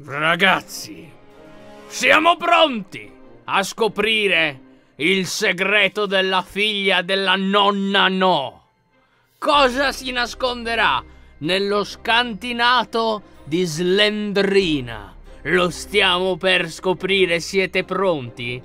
Ragazzi, siamo pronti a scoprire il segreto della figlia della nonna No. Cosa si nasconderà nello scantinato di Slendrina? Lo stiamo per scoprire, siete pronti?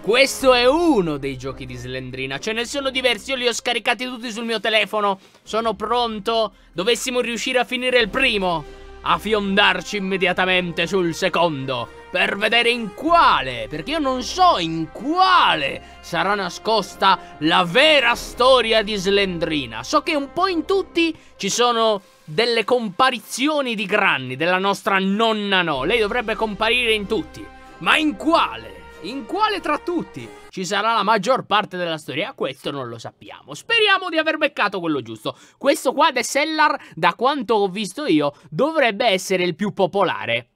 Questo è uno dei giochi di Slendrina, ce ne sono diversi, io li ho scaricati tutti sul mio telefono. Sono pronto, dovessimo riuscire a finire il primo a fiondarci immediatamente sul secondo per vedere in quale, perché io non so in quale sarà nascosta la vera storia di Slendrina. So che un po' in tutti ci sono delle comparizioni di Granny, della nostra nonna no. Lei dovrebbe comparire in tutti, ma in quale? In quale tra tutti ci sarà la maggior parte della storia? Questo non lo sappiamo. Speriamo di aver beccato quello giusto. Questo qua, The Cellar, da quanto ho visto io, dovrebbe essere il più popolare.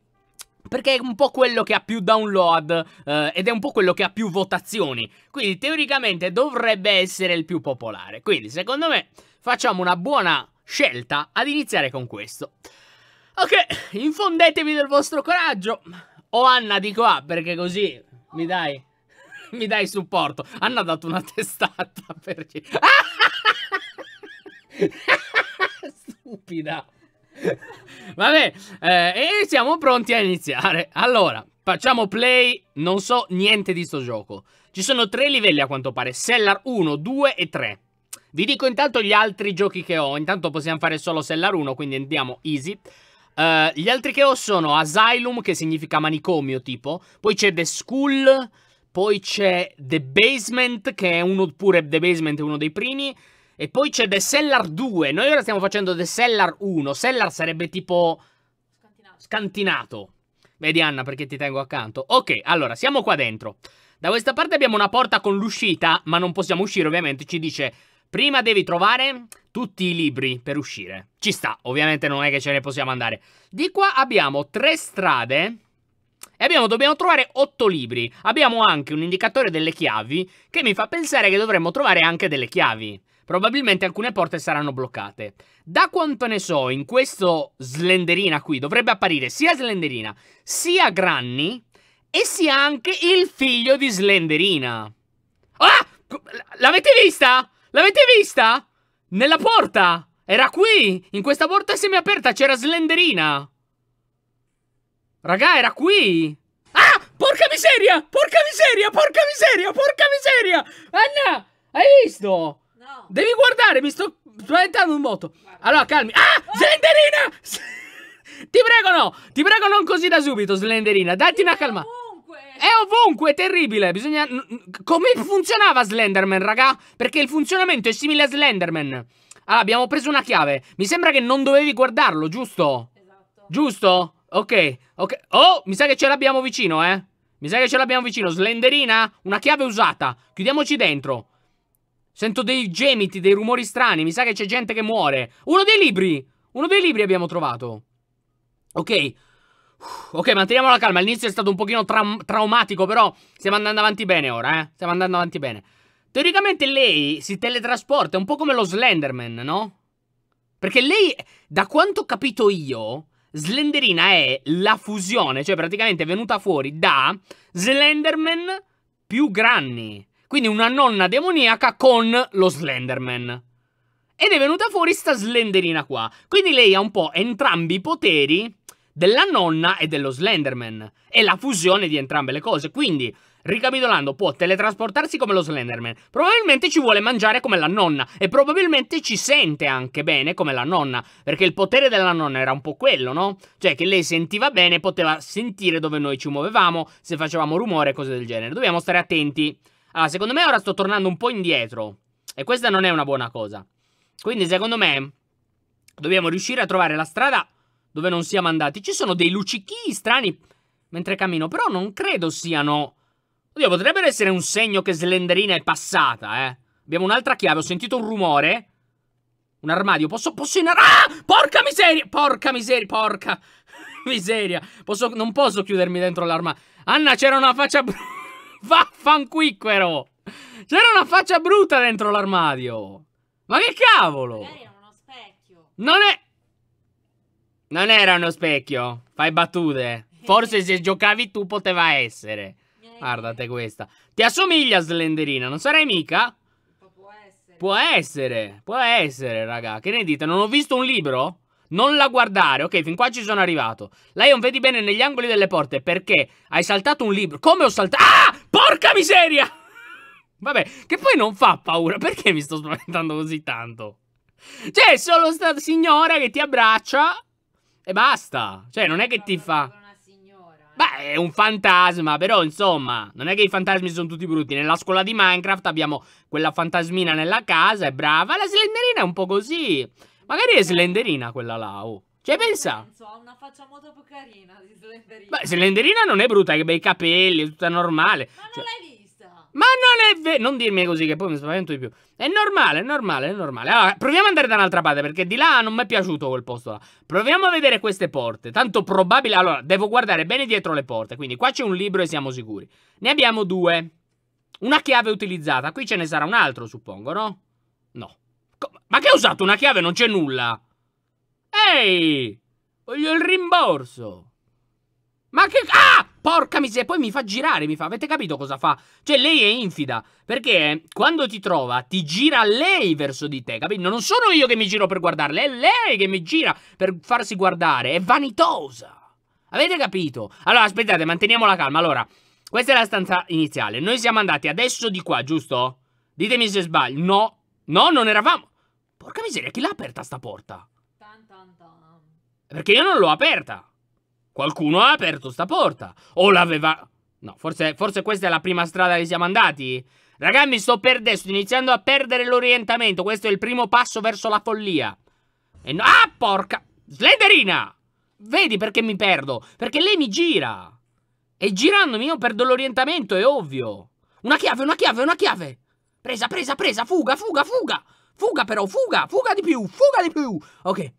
Perché è un po' quello che ha più download eh, ed è un po' quello che ha più votazioni. Quindi teoricamente dovrebbe essere il più popolare. Quindi secondo me facciamo una buona scelta ad iniziare con questo. Ok, infondetevi del vostro coraggio. O Anna dico A perché così mi dai? Mi dai supporto? Hanno dato una testata per... Stupida. Vabbè, eh, e siamo pronti a iniziare. Allora, facciamo play. Non so niente di sto gioco. Ci sono tre livelli a quanto pare. Cellar 1, 2 e 3. Vi dico intanto gli altri giochi che ho. Intanto possiamo fare solo Cellar 1, quindi andiamo easy. Uh, gli altri che ho sono Asylum, che significa manicomio, tipo. Poi c'è The School. Poi c'è The Basement, che è uno, pure The Basement è uno dei primi. E poi c'è The Cellar 2. Noi ora stiamo facendo The Cellar 1. Cellar sarebbe tipo... Scantinato. Scantinato. Vedi Anna perché ti tengo accanto. Ok, allora, siamo qua dentro. Da questa parte abbiamo una porta con l'uscita, ma non possiamo uscire ovviamente. Ci dice Prima devi trovare tutti i libri per uscire. Ci sta, ovviamente non è che ce ne possiamo andare. Di qua abbiamo tre strade e abbiamo, dobbiamo trovare otto libri. Abbiamo anche un indicatore delle chiavi che mi fa pensare che dovremmo trovare anche delle chiavi. Probabilmente alcune porte saranno bloccate. Da quanto ne so, in questo Slenderina qui dovrebbe apparire sia Slenderina, sia Granny e sia anche il figlio di Slenderina. Ah! L'avete vista? L'avete vista? Nella porta! Era qui! In questa porta semiaperta c'era Slenderina! Raga, era qui! Ah! Porca miseria! Porca miseria! Porca miseria! Porca miseria! Anna! Hai visto? No! Devi guardare, mi sto spaventando un moto! Allora, calmi! Ah! Oh. Slenderina! Ti prego no! Ti prego non così da subito, Slenderina! Datti una calma! È ovunque, è terribile. Bisogna. Come funzionava Slenderman, raga? Perché il funzionamento è simile a Slenderman. Allora, ah, abbiamo preso una chiave. Mi sembra che non dovevi guardarlo, giusto? Esatto. Giusto? Ok, ok. Oh, mi sa che ce l'abbiamo vicino, eh. Mi sa che ce l'abbiamo vicino. Slenderina, una chiave usata. Chiudiamoci dentro. Sento dei gemiti, dei rumori strani. Mi sa che c'è gente che muore. Uno dei libri. Uno dei libri abbiamo trovato. Ok. Ok. Ok, manteniamo la calma. All'inizio è stato un pochino tra traumatico, però stiamo andando avanti bene ora, eh. Stiamo andando avanti bene. Teoricamente lei si teletrasporta, è un po' come lo Slenderman, no? Perché lei, da quanto ho capito io, Slenderina è la fusione, cioè praticamente è venuta fuori da Slenderman più Granny. Quindi una nonna demoniaca con lo Slenderman. Ed è venuta fuori sta Slenderina qua. Quindi lei ha un po' entrambi i poteri della nonna e dello Slenderman. È la fusione di entrambe le cose. Quindi, ricapitolando, può teletrasportarsi come lo Slenderman. Probabilmente ci vuole mangiare come la nonna. E probabilmente ci sente anche bene come la nonna. Perché il potere della nonna era un po' quello, no? Cioè che lei sentiva bene, poteva sentire dove noi ci muovevamo, se facevamo rumore e cose del genere. Dobbiamo stare attenti. Allora, secondo me ora sto tornando un po' indietro. E questa non è una buona cosa. Quindi, secondo me, dobbiamo riuscire a trovare la strada dove non siamo andati. Ci sono dei luccichii strani mentre cammino, però non credo siano... Oddio, potrebbero essere un segno che Slenderina è passata, eh. Abbiamo un'altra chiave, ho sentito un rumore. Un armadio, posso... posso in... Ah! Porca miseria! Porca miseria, porca miseria. Posso... non posso chiudermi dentro l'armadio. Anna, c'era una faccia... brutta. Vaffanquicquero! C'era una faccia brutta dentro l'armadio! Ma che cavolo! Magari era uno specchio. Non è... Non era uno specchio. Fai battute. Forse se giocavi tu poteva essere. Guardate questa. Ti assomiglia Slenderina, non sarai mica? Può essere. Può essere, può essere, raga. Che ne dite? Non ho visto un libro? Non la guardare, ok, fin qua ci sono arrivato. Lei non vedi bene negli angoli delle porte perché hai saltato un libro. Come ho saltato? Ah! Porca miseria! Vabbè, che poi non fa paura. Perché mi sto spaventando così tanto? Cioè, è solo sta signora che ti abbraccia e basta. Cioè, non è che ti fa... Beh, è un fantasma, però insomma, non è che i fantasmi sono tutti brutti. Nella scuola di Minecraft abbiamo quella fantasmina nella casa, è brava. La slenderina è un po' così. Magari è slenderina quella là, oh. Cioè, pensa. Non so, ha una faccia molto più carina di slenderina. Beh, slenderina non è brutta, che bei capelli, è tutta normale. Ma non cioè... l'hai vista? Ma non è vero. Non dirmi così, che poi mi spavento di più. È normale, è normale, è normale. Allora, proviamo ad andare da un'altra parte, perché di là non mi è piaciuto quel posto là. Proviamo a vedere queste porte. Tanto probabile. Allora, devo guardare bene dietro le porte. Quindi, qua c'è un libro e siamo sicuri. Ne abbiamo due. Una chiave utilizzata. Qui ce ne sarà un altro, suppongo, no? No. Ma che ho usato una chiave? Non c'è nulla. Ehi! Voglio il rimborso. Ma che. Ah! Porca miseria, poi mi fa girare, mi fa, avete capito cosa fa? Cioè lei è infida, perché quando ti trova ti gira lei verso di te, capito? Non sono io che mi giro per guardarla, è lei che mi gira per farsi guardare, è vanitosa. Avete capito? Allora aspettate, manteniamo la calma, allora, questa è la stanza iniziale, noi siamo andati adesso di qua, giusto? Ditemi se sbaglio, no, no, non eravamo... Porca miseria, chi l'ha aperta sta porta? Perché io non l'ho aperta. Qualcuno ha aperto sta porta. O l'aveva... No, forse, forse questa è la prima strada che siamo andati. Raga, mi sto perdendo, sto iniziando a perdere l'orientamento. Questo è il primo passo verso la follia. E no... Ah, porca... Slenderina! Vedi perché mi perdo? Perché lei mi gira. E girandomi io perdo l'orientamento, è ovvio. Una chiave, una chiave, una chiave. Presa, presa, presa, fuga, fuga, fuga. Fuga però, fuga, fuga di più, fuga di più. Ok,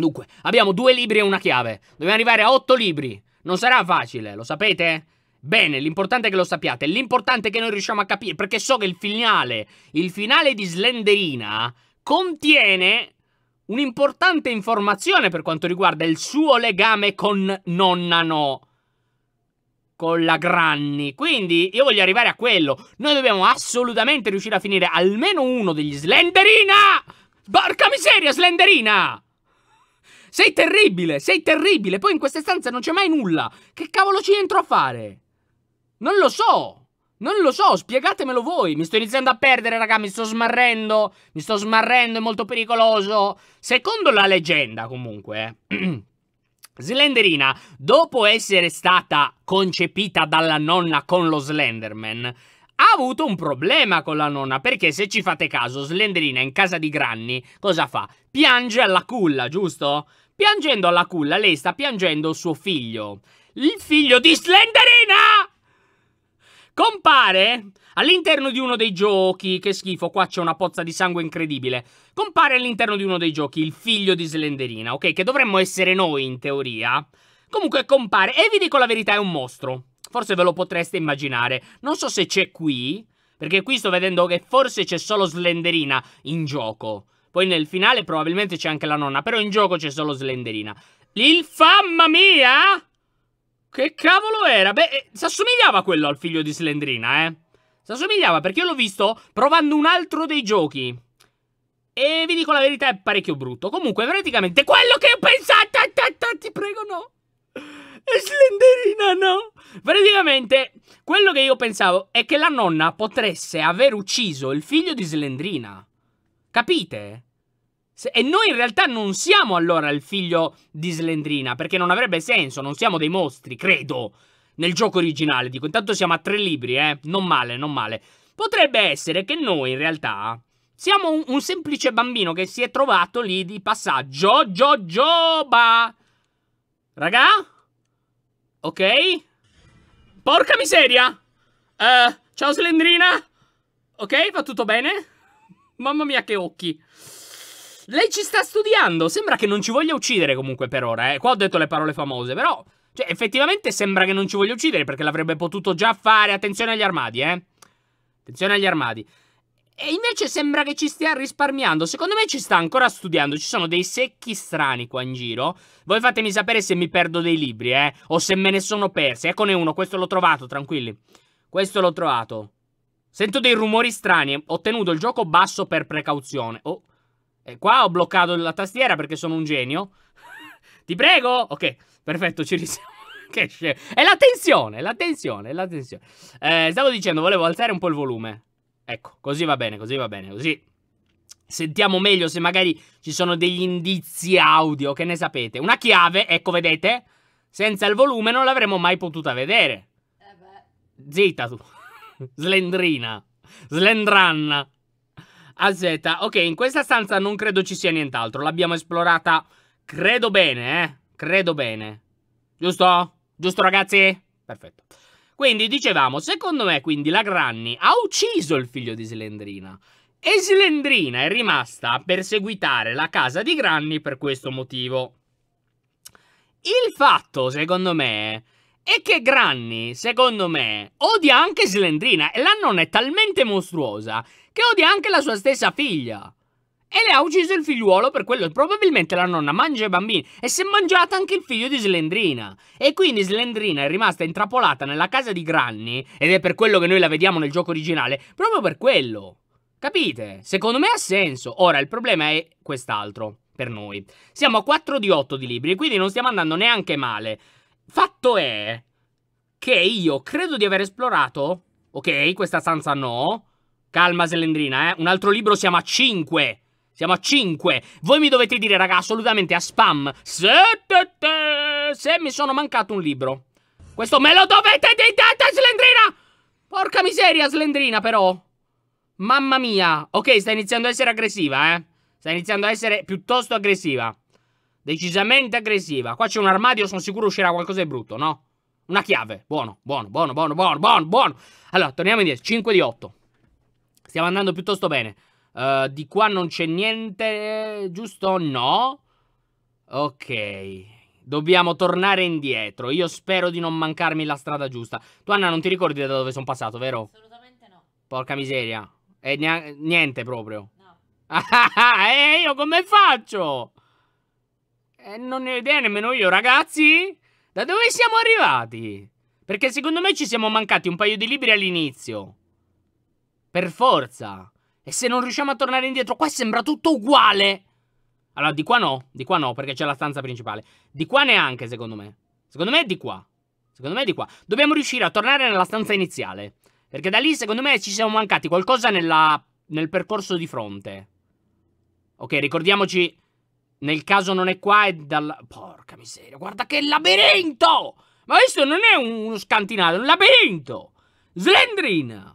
Dunque, abbiamo due libri e una chiave. Dobbiamo arrivare a otto libri. Non sarà facile, lo sapete? Bene, l'importante è che lo sappiate. L'importante è che noi riusciamo a capire, perché so che il finale, il finale di Slenderina contiene un'importante informazione per quanto riguarda il suo legame con Nonna No. Con la Granny. Quindi io voglio arrivare a quello. Noi dobbiamo assolutamente riuscire a finire almeno uno degli Slenderina! Porca miseria, Slenderina! Sei terribile, sei terribile. Poi in queste stanze non c'è mai nulla. Che cavolo ci entro a fare? Non lo so. Non lo so, spiegatemelo voi. Mi sto iniziando a perdere, raga, mi sto smarrendo. Mi sto smarrendo, è molto pericoloso. Secondo la leggenda, comunque, eh, Slenderina, dopo essere stata concepita dalla nonna con lo Slenderman, ha avuto un problema con la nonna, perché se ci fate caso, Slenderina in casa di Granny cosa fa? Piange alla culla, giusto? Piangendo alla culla, lei sta piangendo suo figlio. Il figlio di Slenderina! Compare all'interno di uno dei giochi, che schifo, qua c'è una pozza di sangue incredibile. Compare all'interno di uno dei giochi il figlio di Slenderina, ok? Che dovremmo essere noi in teoria. Comunque compare, e vi dico la verità, è un mostro. Forse ve lo potreste immaginare. Non so se c'è qui, perché qui sto vedendo che forse c'è solo Slenderina in gioco. Poi nel finale probabilmente c'è anche la nonna, però in gioco c'è solo Slenderina. Il famma mia! Che cavolo era? Beh, eh, si assomigliava quello al figlio di Slenderina, eh. Si assomigliava perché io l'ho visto provando un altro dei giochi. E vi dico la verità, è parecchio brutto. Comunque, praticamente quello che ho pensato... Ti prego, no. Slenderina no! Praticamente, quello che io pensavo è che la nonna potesse aver ucciso il figlio di Slendrina. Capite? Se, e noi in realtà non siamo allora il figlio di Slendrina, perché non avrebbe senso, non siamo dei mostri, credo. Nel gioco originale, dico, intanto siamo a tre libri, eh. Non male, non male. Potrebbe essere che noi in realtà siamo un, un semplice bambino che si è trovato lì di passaggio. Gio, gioba! Raga? Ok? Porca miseria! Uh, ciao Slendrina! Ok, va tutto bene? Mamma mia che occhi! Lei ci sta studiando, sembra che non ci voglia uccidere comunque per ora, eh. Qua ho detto le parole famose, però... Cioè, effettivamente sembra che non ci voglia uccidere perché l'avrebbe potuto già fare. Attenzione agli armadi, eh. Attenzione agli armadi. E invece sembra che ci stia risparmiando. Secondo me ci sta ancora studiando. Ci sono dei secchi strani qua in giro. Voi fatemi sapere se mi perdo dei libri, eh. O se me ne sono persi. Eccone uno, questo l'ho trovato, tranquilli. Questo l'ho trovato. Sento dei rumori strani. Ho tenuto il gioco basso per precauzione. Oh. E eh, qua ho bloccato la tastiera perché sono un genio. Ti prego! Ok, perfetto, ci risiamo. che scemo. È eh, la tensione, la tensione, la tensione. Eh, stavo dicendo, volevo alzare un po' il volume. Ecco, così va bene, così va bene, così sentiamo meglio se magari ci sono degli indizi audio, che ne sapete. Una chiave, ecco, vedete? Senza il volume non l'avremmo mai potuta vedere. Eh Zitta tu. Slendrina. Slendranna. AZ. Ok, in questa stanza non credo ci sia nient'altro. L'abbiamo esplorata, credo bene, eh. Credo bene. Giusto? Giusto, ragazzi? Perfetto. Quindi dicevamo, secondo me quindi la Granny ha ucciso il figlio di Slendrina. E Slendrina è rimasta a perseguitare la casa di Granny per questo motivo. Il fatto, secondo me, è che Granny, secondo me, odia anche Slendrina e la nonna è talmente mostruosa che odia anche la sua stessa figlia e le ha ucciso il figliuolo per quello. Probabilmente la nonna mangia i bambini e si è mangiata anche il figlio di Slendrina. E quindi Slendrina è rimasta intrappolata nella casa di Granny, ed è per quello che noi la vediamo nel gioco originale, proprio per quello. Capite? Secondo me ha senso. Ora, il problema è quest'altro, per noi. Siamo a 4 di 8 di libri, quindi non stiamo andando neanche male. Fatto è che io credo di aver esplorato, ok, questa stanza no. Calma Slendrina, eh. Un altro libro siamo a 5. Siamo a 5. Voi mi dovete dire, raga, assolutamente a spam. Se, te, te, se mi sono mancato un libro. Questo me lo dovete dire, Slendrina! Porca miseria, Slendrina, però. Mamma mia. Ok, sta iniziando a essere aggressiva, eh. Sta iniziando a essere piuttosto aggressiva. Decisamente aggressiva. Qua c'è un armadio, sono sicuro uscirà qualcosa di brutto, no? Una chiave. Buono, buono, buono, buono, buono, buono, buono. Allora, torniamo indietro. 5 di 8. Stiamo andando piuttosto bene. Uh, di qua non c'è niente, giusto? No. Ok. Dobbiamo tornare indietro. Io spero di non mancarmi la strada giusta. Tu, Anna, non ti ricordi da dove sono passato, vero? Assolutamente no. Porca miseria. E eh, niente proprio. No. e eh, io come faccio? Eh, non ne ho idea nemmeno io, ragazzi. Da dove siamo arrivati? Perché secondo me ci siamo mancati un paio di libri all'inizio. Per forza. E se non riusciamo a tornare indietro, qua sembra tutto uguale. Allora, di qua no, di qua no, perché c'è la stanza principale. Di qua neanche, secondo me. Secondo me è di qua. Secondo me è di qua. Dobbiamo riuscire a tornare nella stanza iniziale. Perché da lì, secondo me, ci siamo mancati qualcosa nella... nel percorso di fronte. Ok, ricordiamoci... Nel caso non è qua, è dal... Porca miseria, guarda che labirinto! Ma questo non è uno scantinato, è un labirinto! Slendrina!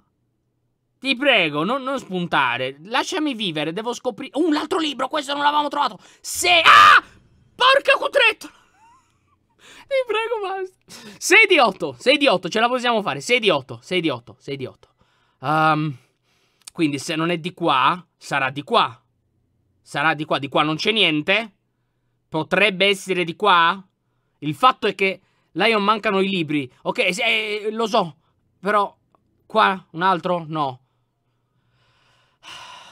Ti prego, non, non, spuntare. Lasciami vivere, devo scoprire. Uh, un altro libro, questo non l'avevamo trovato. Se. Ah! Porca cutrettola! Ti prego, basta. 6 di 8, 6 di 8, ce la possiamo fare. 6 di 8, 6 di 8, 6 di 8. Um, ehm, quindi se non è di qua, sarà di qua. Sarà di qua, di qua non c'è niente. Potrebbe essere di qua. Il fatto è che Lion mancano i libri. Ok, eh, lo so, però qua un altro no.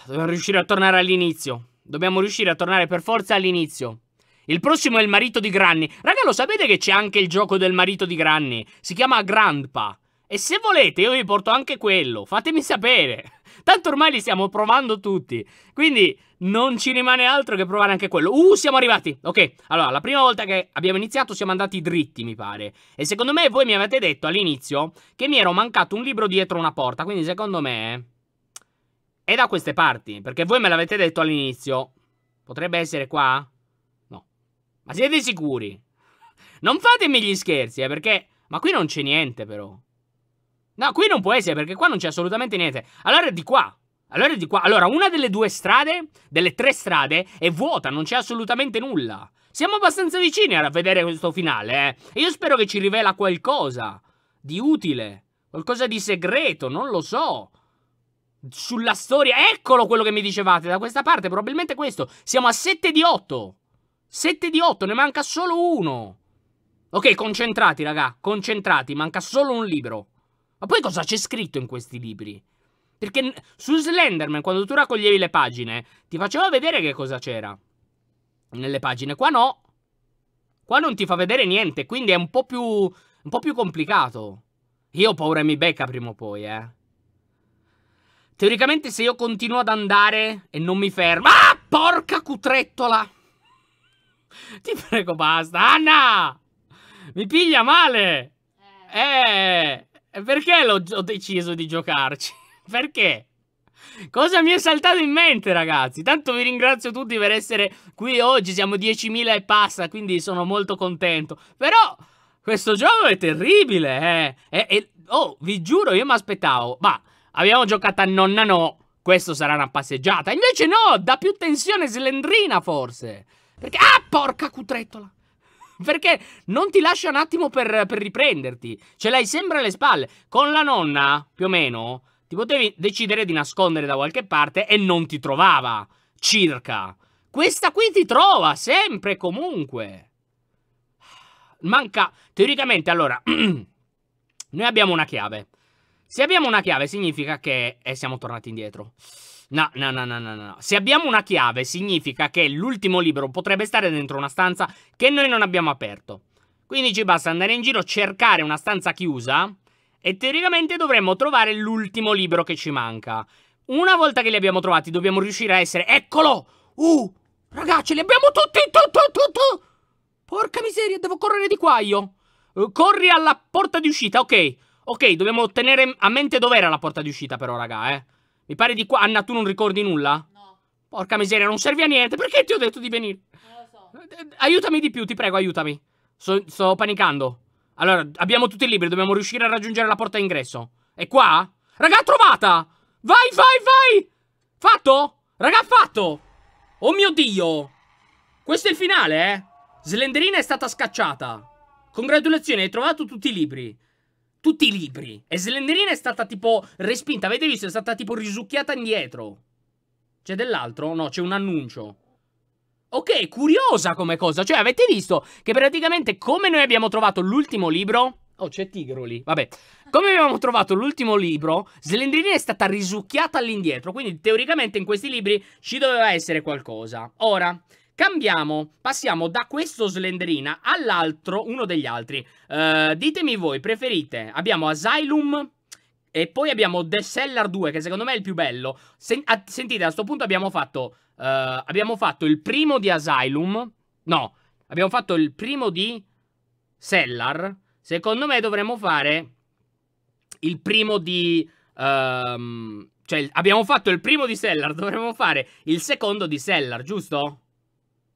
Dobbiamo riuscire a tornare all'inizio. Dobbiamo riuscire a tornare per forza all'inizio. Il prossimo è il marito di Granny. Raga, lo sapete che c'è anche il gioco del marito di Granny? Si chiama Grandpa. E se volete io vi porto anche quello. Fatemi sapere. Tanto ormai li stiamo provando tutti. Quindi non ci rimane altro che provare anche quello. Uh, siamo arrivati. Ok, allora, la prima volta che abbiamo iniziato siamo andati dritti, mi pare. E secondo me voi mi avete detto all'inizio che mi ero mancato un libro dietro una porta. Quindi secondo me... È da queste parti, perché voi me l'avete detto all'inizio. Potrebbe essere qua? No. Ma siete sicuri? Non fatemi gli scherzi, eh, perché... Ma qui non c'è niente, però. No, qui non può essere, perché qua non c'è assolutamente niente. Allora è di qua. Allora è di qua. Allora, una delle due strade, delle tre strade, è vuota, non c'è assolutamente nulla. Siamo abbastanza vicini a vedere questo finale, eh. E io spero che ci rivela qualcosa di utile. Qualcosa di segreto, non lo so sulla storia. Eccolo quello che mi dicevate da questa parte, probabilmente questo. Siamo a 7 di 8. 7 di 8, ne manca solo uno. Ok, concentrati, raga, concentrati, manca solo un libro. Ma poi cosa c'è scritto in questi libri? Perché su Slenderman, quando tu raccoglievi le pagine, ti faceva vedere che cosa c'era. Nelle pagine, qua no. Qua non ti fa vedere niente, quindi è un po' più, un po più complicato. Io ho paura e mi becca prima o poi, eh. Teoricamente se io continuo ad andare e non mi fermo... Ah, porca cutrettola! Ti prego, basta. Anna! Mi piglia male! Eh... Perché ho deciso di giocarci? Perché? Cosa mi è saltato in mente, ragazzi? Tanto vi ringrazio tutti per essere qui oggi. Siamo 10.000 e passa, quindi sono molto contento. Però questo gioco è terribile, eh. E, e, oh, vi giuro, io mi aspettavo. Ma... Abbiamo giocato a nonna no. Questo sarà una passeggiata. Invece no, dà più tensione slendrina forse. Perché... Ah, porca cutrettola. Perché non ti lascia un attimo per, per riprenderti. Ce l'hai sempre alle spalle. Con la nonna, più o meno, ti potevi decidere di nascondere da qualche parte e non ti trovava. Circa. Questa qui ti trova, sempre e comunque. Manca... Teoricamente, allora... noi abbiamo una chiave. Se abbiamo una chiave significa che eh, siamo tornati indietro. No, no, no, no, no, no. Se abbiamo una chiave significa che l'ultimo libro potrebbe stare dentro una stanza che noi non abbiamo aperto. Quindi ci basta andare in giro, cercare una stanza chiusa e teoricamente dovremmo trovare l'ultimo libro che ci manca. Una volta che li abbiamo trovati dobbiamo riuscire a essere... Eccolo! Uh! Ragazzi, li abbiamo tutti, tutto, tutto! Porca miseria, devo correre di qua io! Corri alla porta di uscita, ok. Ok, dobbiamo tenere a mente dov'era la porta di uscita però, raga, eh. Mi pare di qua... Anna, tu non ricordi nulla? No. Porca miseria, non serve a niente. Perché ti ho detto di venire? Non lo so. Eh, aiutami di più, ti prego, aiutami. sto, sto panicando. Allora, abbiamo tutti i libri, dobbiamo riuscire a raggiungere la porta d'ingresso. È qua? Raga, trovata! Vai, vai, vai! Fatto? Raga, fatto! Oh mio Dio! Questo è il finale, eh? Slenderina è stata scacciata. Congratulazioni, hai trovato tutti i libri tutti i libri. E Slenderina è stata tipo respinta, avete visto? È stata tipo risucchiata indietro. C'è dell'altro? No, c'è un annuncio. Ok, curiosa come cosa. Cioè, avete visto che praticamente come noi abbiamo trovato l'ultimo libro... Oh, c'è Tigro lì. Vabbè. Come abbiamo trovato l'ultimo libro, Slenderina è stata risucchiata all'indietro. Quindi, teoricamente, in questi libri ci doveva essere qualcosa. Ora, Cambiamo, passiamo da questo Slenderina all'altro, uno degli altri. Uh, ditemi voi, preferite? Abbiamo Asylum e poi abbiamo The Cellar 2, che secondo me è il più bello. Sen a sentite, a questo punto abbiamo fatto, uh, abbiamo fatto il primo di Asylum. No, abbiamo fatto il primo di Cellar. Secondo me dovremmo fare il primo di... Uh, cioè, abbiamo fatto il primo di Cellar, dovremmo fare il secondo di Cellar, giusto?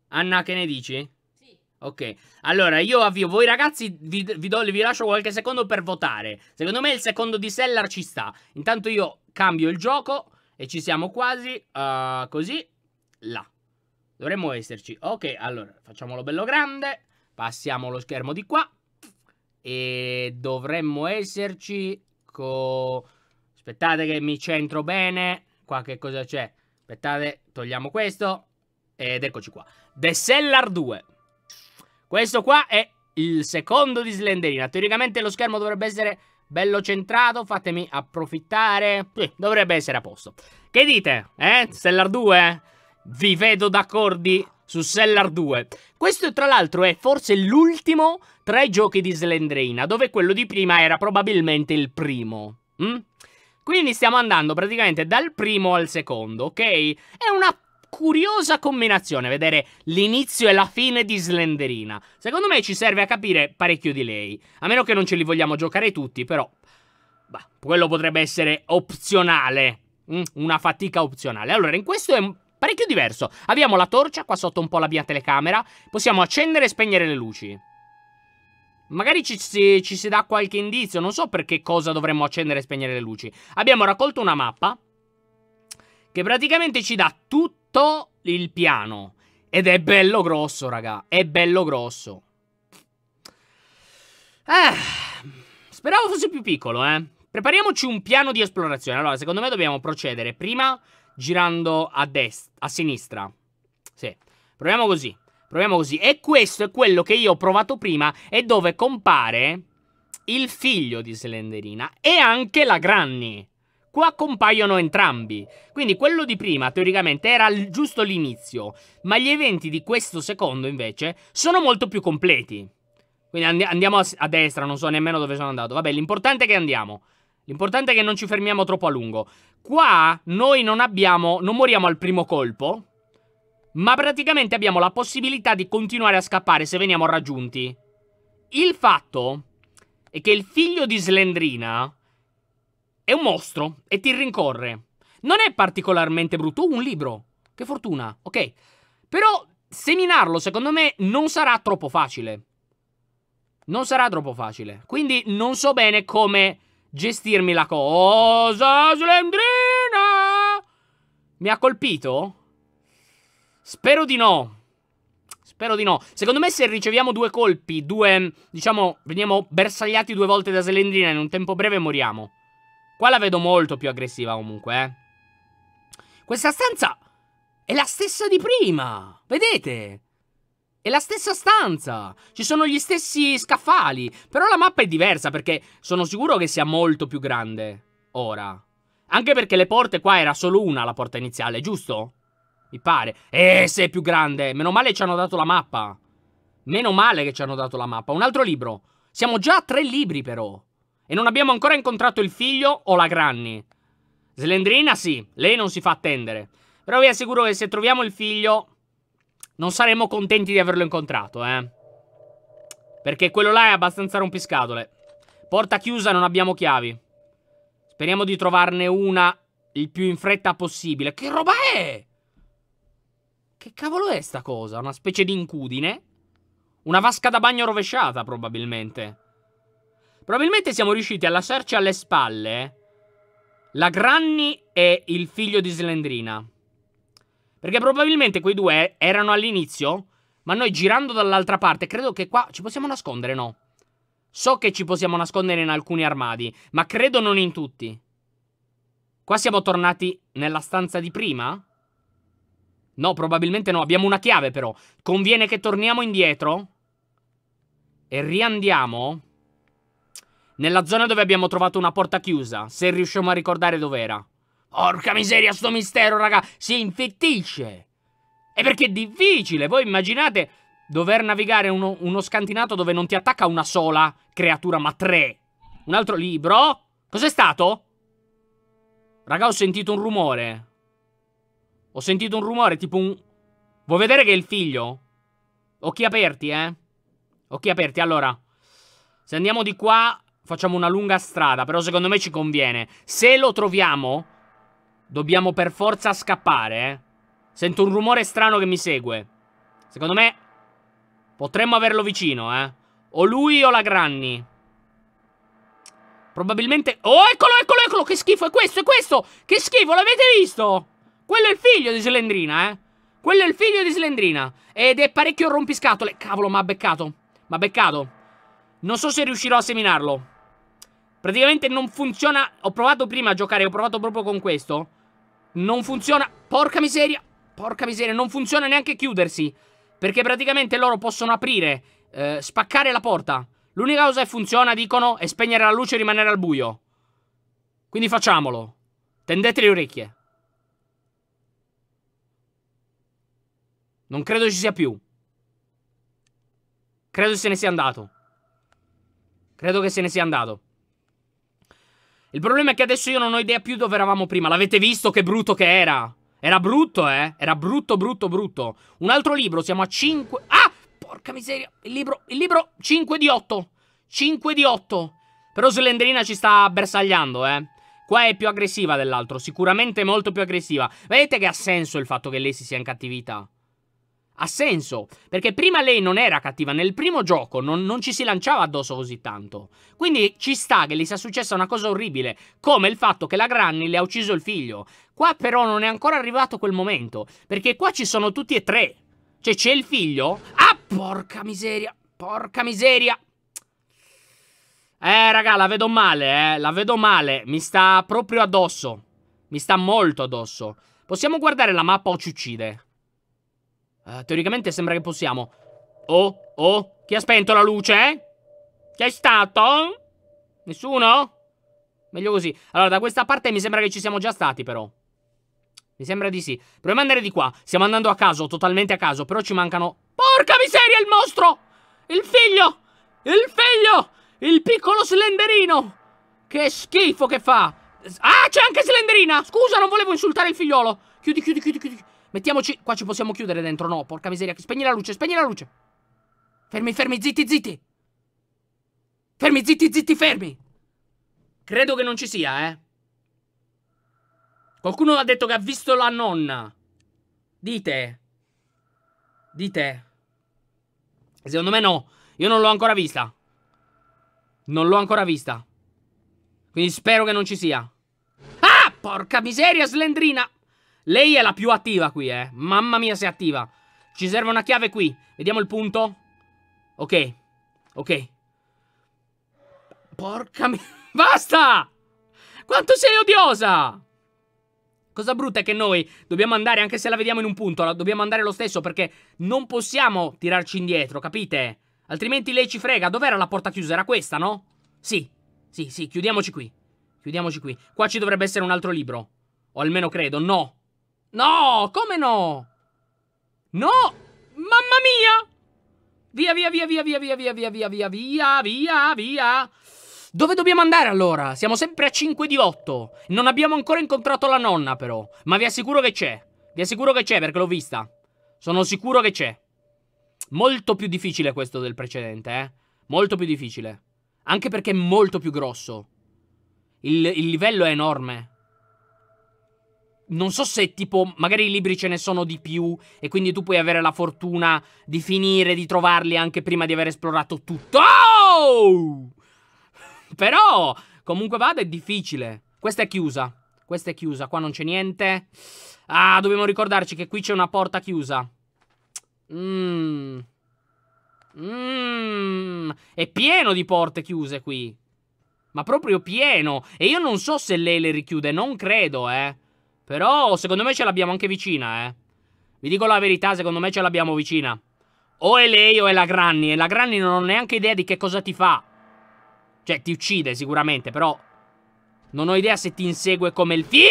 Anna, che ne dici? Sì. Ok, allora io avvio, voi ragazzi vi, vi, do, vi lascio qualche secondo per votare Secondo me il secondo di Sellar ci sta Intanto io cambio il gioco e ci siamo quasi uh, Così, là Dovremmo esserci Ok, allora facciamolo bello grande Passiamo lo schermo di qua E dovremmo esserci co... Aspettate che mi centro bene Qua che cosa c'è? Aspettate, togliamo questo ed eccoci qua. The Cellar 2. Questo qua è il secondo di Slenderina. Teoricamente lo schermo dovrebbe essere bello centrato, fatemi approfittare. Sì, dovrebbe essere a posto. Che dite? Eh? Stellar 2? Vi vedo d'accordi su Stellar 2. Questo tra l'altro è forse l'ultimo tra i giochi di Slenderina. dove quello di prima era probabilmente il primo. Mm? Quindi stiamo andando praticamente dal primo al secondo, ok? È una curiosa combinazione vedere l'inizio e la fine di Slenderina. Secondo me ci serve a capire parecchio di lei. A meno che non ce li vogliamo giocare tutti, però... Bah, quello potrebbe essere opzionale. Mm, una fatica opzionale. Allora, in questo è parecchio diverso. Abbiamo la torcia, qua sotto un po' la mia telecamera. Possiamo accendere e spegnere le luci. Magari ci si, ci si dà qualche indizio, non so perché cosa dovremmo accendere e spegnere le luci. Abbiamo raccolto una mappa che praticamente ci dà tutti questo il piano. Ed è bello grosso, raga. È bello grosso. Eh, speravo fosse più piccolo, eh. Prepariamoci un piano di esplorazione. Allora, secondo me dobbiamo procedere prima girando a destra, a sinistra. Sì. Proviamo così. Proviamo così. E questo è quello che io ho provato prima e dove compare il figlio di Slenderina e anche la Granny. Qua ecco, compaiono entrambi. Quindi quello di prima, teoricamente, era giusto l'inizio, ma gli eventi di questo secondo, invece, sono molto più completi. Quindi and andiamo a, a destra, non so nemmeno dove sono andato. Vabbè, l'importante è che andiamo. L'importante è che non ci fermiamo troppo a lungo. Qua noi non abbiamo, non moriamo al primo colpo, ma praticamente abbiamo la possibilità di continuare a scappare se veniamo raggiunti. Il fatto è che il figlio di Slendrina è un mostro e ti rincorre. Non è particolarmente brutto. Uh, un libro. Che fortuna. Ok. Però seminarlo, secondo me, non sarà troppo facile. Non sarà troppo facile. Quindi non so bene come gestirmi la cosa. Slendrina! Mi ha colpito? Spero di no. Spero di no. Secondo me se riceviamo due colpi, due, diciamo, veniamo bersagliati due volte da Slendrina in un tempo breve moriamo. Qua la vedo molto più aggressiva comunque, eh. Questa stanza è la stessa di prima, vedete? È la stessa stanza, ci sono gli stessi scaffali, però la mappa è diversa perché sono sicuro che sia molto più grande ora. Anche perché le porte qua era solo una la porta iniziale, giusto? Mi pare. Eh, se è più grande, meno male ci hanno dato la mappa. Meno male che ci hanno dato la mappa. Un altro libro. Siamo già a tre libri però. E non abbiamo ancora incontrato il figlio o la granny. Slendrina sì, lei non si fa attendere. Però vi assicuro che se troviamo il figlio... Non saremo contenti di averlo incontrato, eh. Perché quello là è abbastanza rompiscatole. Porta chiusa, non abbiamo chiavi. Speriamo di trovarne una il più in fretta possibile. Che roba è? Che cavolo è sta cosa? Una specie di incudine? Una vasca da bagno rovesciata, probabilmente. Probabilmente siamo riusciti a lasciarci alle spalle la Granny e il figlio di Slendrina. Perché probabilmente quei due erano all'inizio, ma noi girando dall'altra parte, credo che qua ci possiamo nascondere, no? So che ci possiamo nascondere in alcuni armadi, ma credo non in tutti. Qua siamo tornati nella stanza di prima? No, probabilmente no. Abbiamo una chiave, però. Conviene che torniamo indietro? E riandiamo? Nella zona dove abbiamo trovato una porta chiusa, se riusciamo a ricordare dov'era. Porca miseria, sto mistero, raga, si infettisce! E perché è difficile, voi immaginate dover navigare uno, uno scantinato dove non ti attacca una sola creatura, ma tre. Un altro libro? Cos'è stato? Raga, ho sentito un rumore. Ho sentito un rumore, tipo un... Vuoi vedere che è il figlio? Occhi aperti, eh? Occhi aperti, allora. Se andiamo di qua, facciamo una lunga strada, però secondo me ci conviene. Se lo troviamo, dobbiamo per forza scappare, eh. Sento un rumore strano che mi segue. Secondo me potremmo averlo vicino, eh. O lui o la Granny. Probabilmente... Oh, eccolo, eccolo, eccolo! Che schifo, è questo, è questo! Che schifo, l'avete visto? Quello è il figlio di Slendrina, eh. Quello è il figlio di Slendrina. Ed è parecchio rompiscatole. Cavolo, ma ha beccato. Ma ha beccato. Non so se riuscirò a seminarlo. Praticamente non funziona. Ho provato prima a giocare, ho provato proprio con questo. Non funziona. Porca miseria. Porca miseria, non funziona neanche chiudersi. Perché praticamente loro possono aprire, eh, spaccare la porta. L'unica cosa che funziona, dicono, è spegnere la luce e rimanere al buio. Quindi facciamolo. Tendete le orecchie. Non credo ci sia più. Credo se ne sia andato. Credo che se ne sia andato. Il problema è che adesso io non ho idea più dove eravamo prima. L'avete visto che brutto che era? Era brutto, eh? Era brutto, brutto, brutto. Un altro libro, siamo a 5... Ah! Porca miseria. Il libro, il libro 5 di 8. 5 di 8. Però Slenderina ci sta bersagliando, eh. Qua è più aggressiva dell'altro, sicuramente molto più aggressiva. Vedete che ha senso il fatto che lei si sia incattivita. Ha senso, perché prima lei non era cattiva, nel primo gioco non, non, ci si lanciava addosso così tanto. Quindi ci sta che le sia successa una cosa orribile, come il fatto che la Granny le ha ucciso il figlio. Qua però non è ancora arrivato quel momento, perché qua ci sono tutti e tre. Cioè c'è il figlio... Ah, porca miseria, porca miseria. Eh, raga, la vedo male, eh, la vedo male. Mi sta proprio addosso. Mi sta molto addosso. Possiamo guardare la mappa o ci uccide? Uh, teoricamente sembra che possiamo. Oh, oh, chi ha spento la luce? Chi è stato? Nessuno? Meglio così. Allora, da questa parte mi sembra che ci siamo già stati, però. Mi sembra di sì. Proviamo ad andare di qua. Stiamo andando a caso, totalmente a caso, però ci mancano... Porca miseria, il mostro! Il figlio! Il figlio! Il piccolo slenderino! Che schifo che fa! Ah, c'è anche slenderina! Scusa, non volevo insultare il figliolo! Chiudi, chiudi, chiudi, chiudi. Mettiamoci... Qua ci possiamo chiudere dentro, no? Porca miseria. Spegni la luce, spegni la luce. Fermi, fermi, zitti, zitti. Fermi, zitti, zitti, fermi. Credo che non ci sia, eh. Qualcuno ha detto che ha visto la nonna. Dite. Dite. Secondo me no. Io non l'ho ancora vista. Non l'ho ancora vista. Quindi spero che non ci sia. Ah, porca miseria, slendrina. Lei è la più attiva qui, eh. Mamma mia, se è attiva. Ci serve una chiave qui. Vediamo il punto. Ok. Ok. Porca mia. Basta! Quanto sei odiosa! Cosa brutta è che noi dobbiamo andare, anche se la vediamo in un punto, dobbiamo andare lo stesso perché non possiamo tirarci indietro, capite? Altrimenti lei ci frega. Dov'era la porta chiusa? Era questa, no? Sì. Sì, sì, chiudiamoci qui. Chiudiamoci qui. Qua ci dovrebbe essere un altro libro. O almeno credo. No. No, come no? No! Mamma mia! Via, via, via, via, via, via, via, via, via, via, via, via, via. Dove dobbiamo andare allora? Siamo sempre a 5 di 8. Non abbiamo ancora incontrato la nonna però. Ma vi assicuro che c'è. Vi assicuro che c'è perché l'ho vista. Sono sicuro che c'è. Molto più difficile questo del precedente, eh. Molto più difficile. Anche perché è molto più grosso. Il, il livello è enorme non so se tipo magari i libri ce ne sono di più e quindi tu puoi avere la fortuna di finire di trovarli anche prima di aver esplorato tutto. Oh! Però comunque vada è difficile. Questa è chiusa. Questa è chiusa, qua non c'è niente. Ah, dobbiamo ricordarci che qui c'è una porta chiusa. Mmm. Mmm. È pieno di porte chiuse qui. Ma proprio pieno. E io non so se lei le richiude, non credo, eh. Però secondo me ce l'abbiamo anche vicina, eh. Vi dico la verità, secondo me ce l'abbiamo vicina. O è lei o è la Granny. E la Granny non ho neanche idea di che cosa ti fa. Cioè, ti uccide sicuramente, però... Non ho idea se ti insegue come il figlio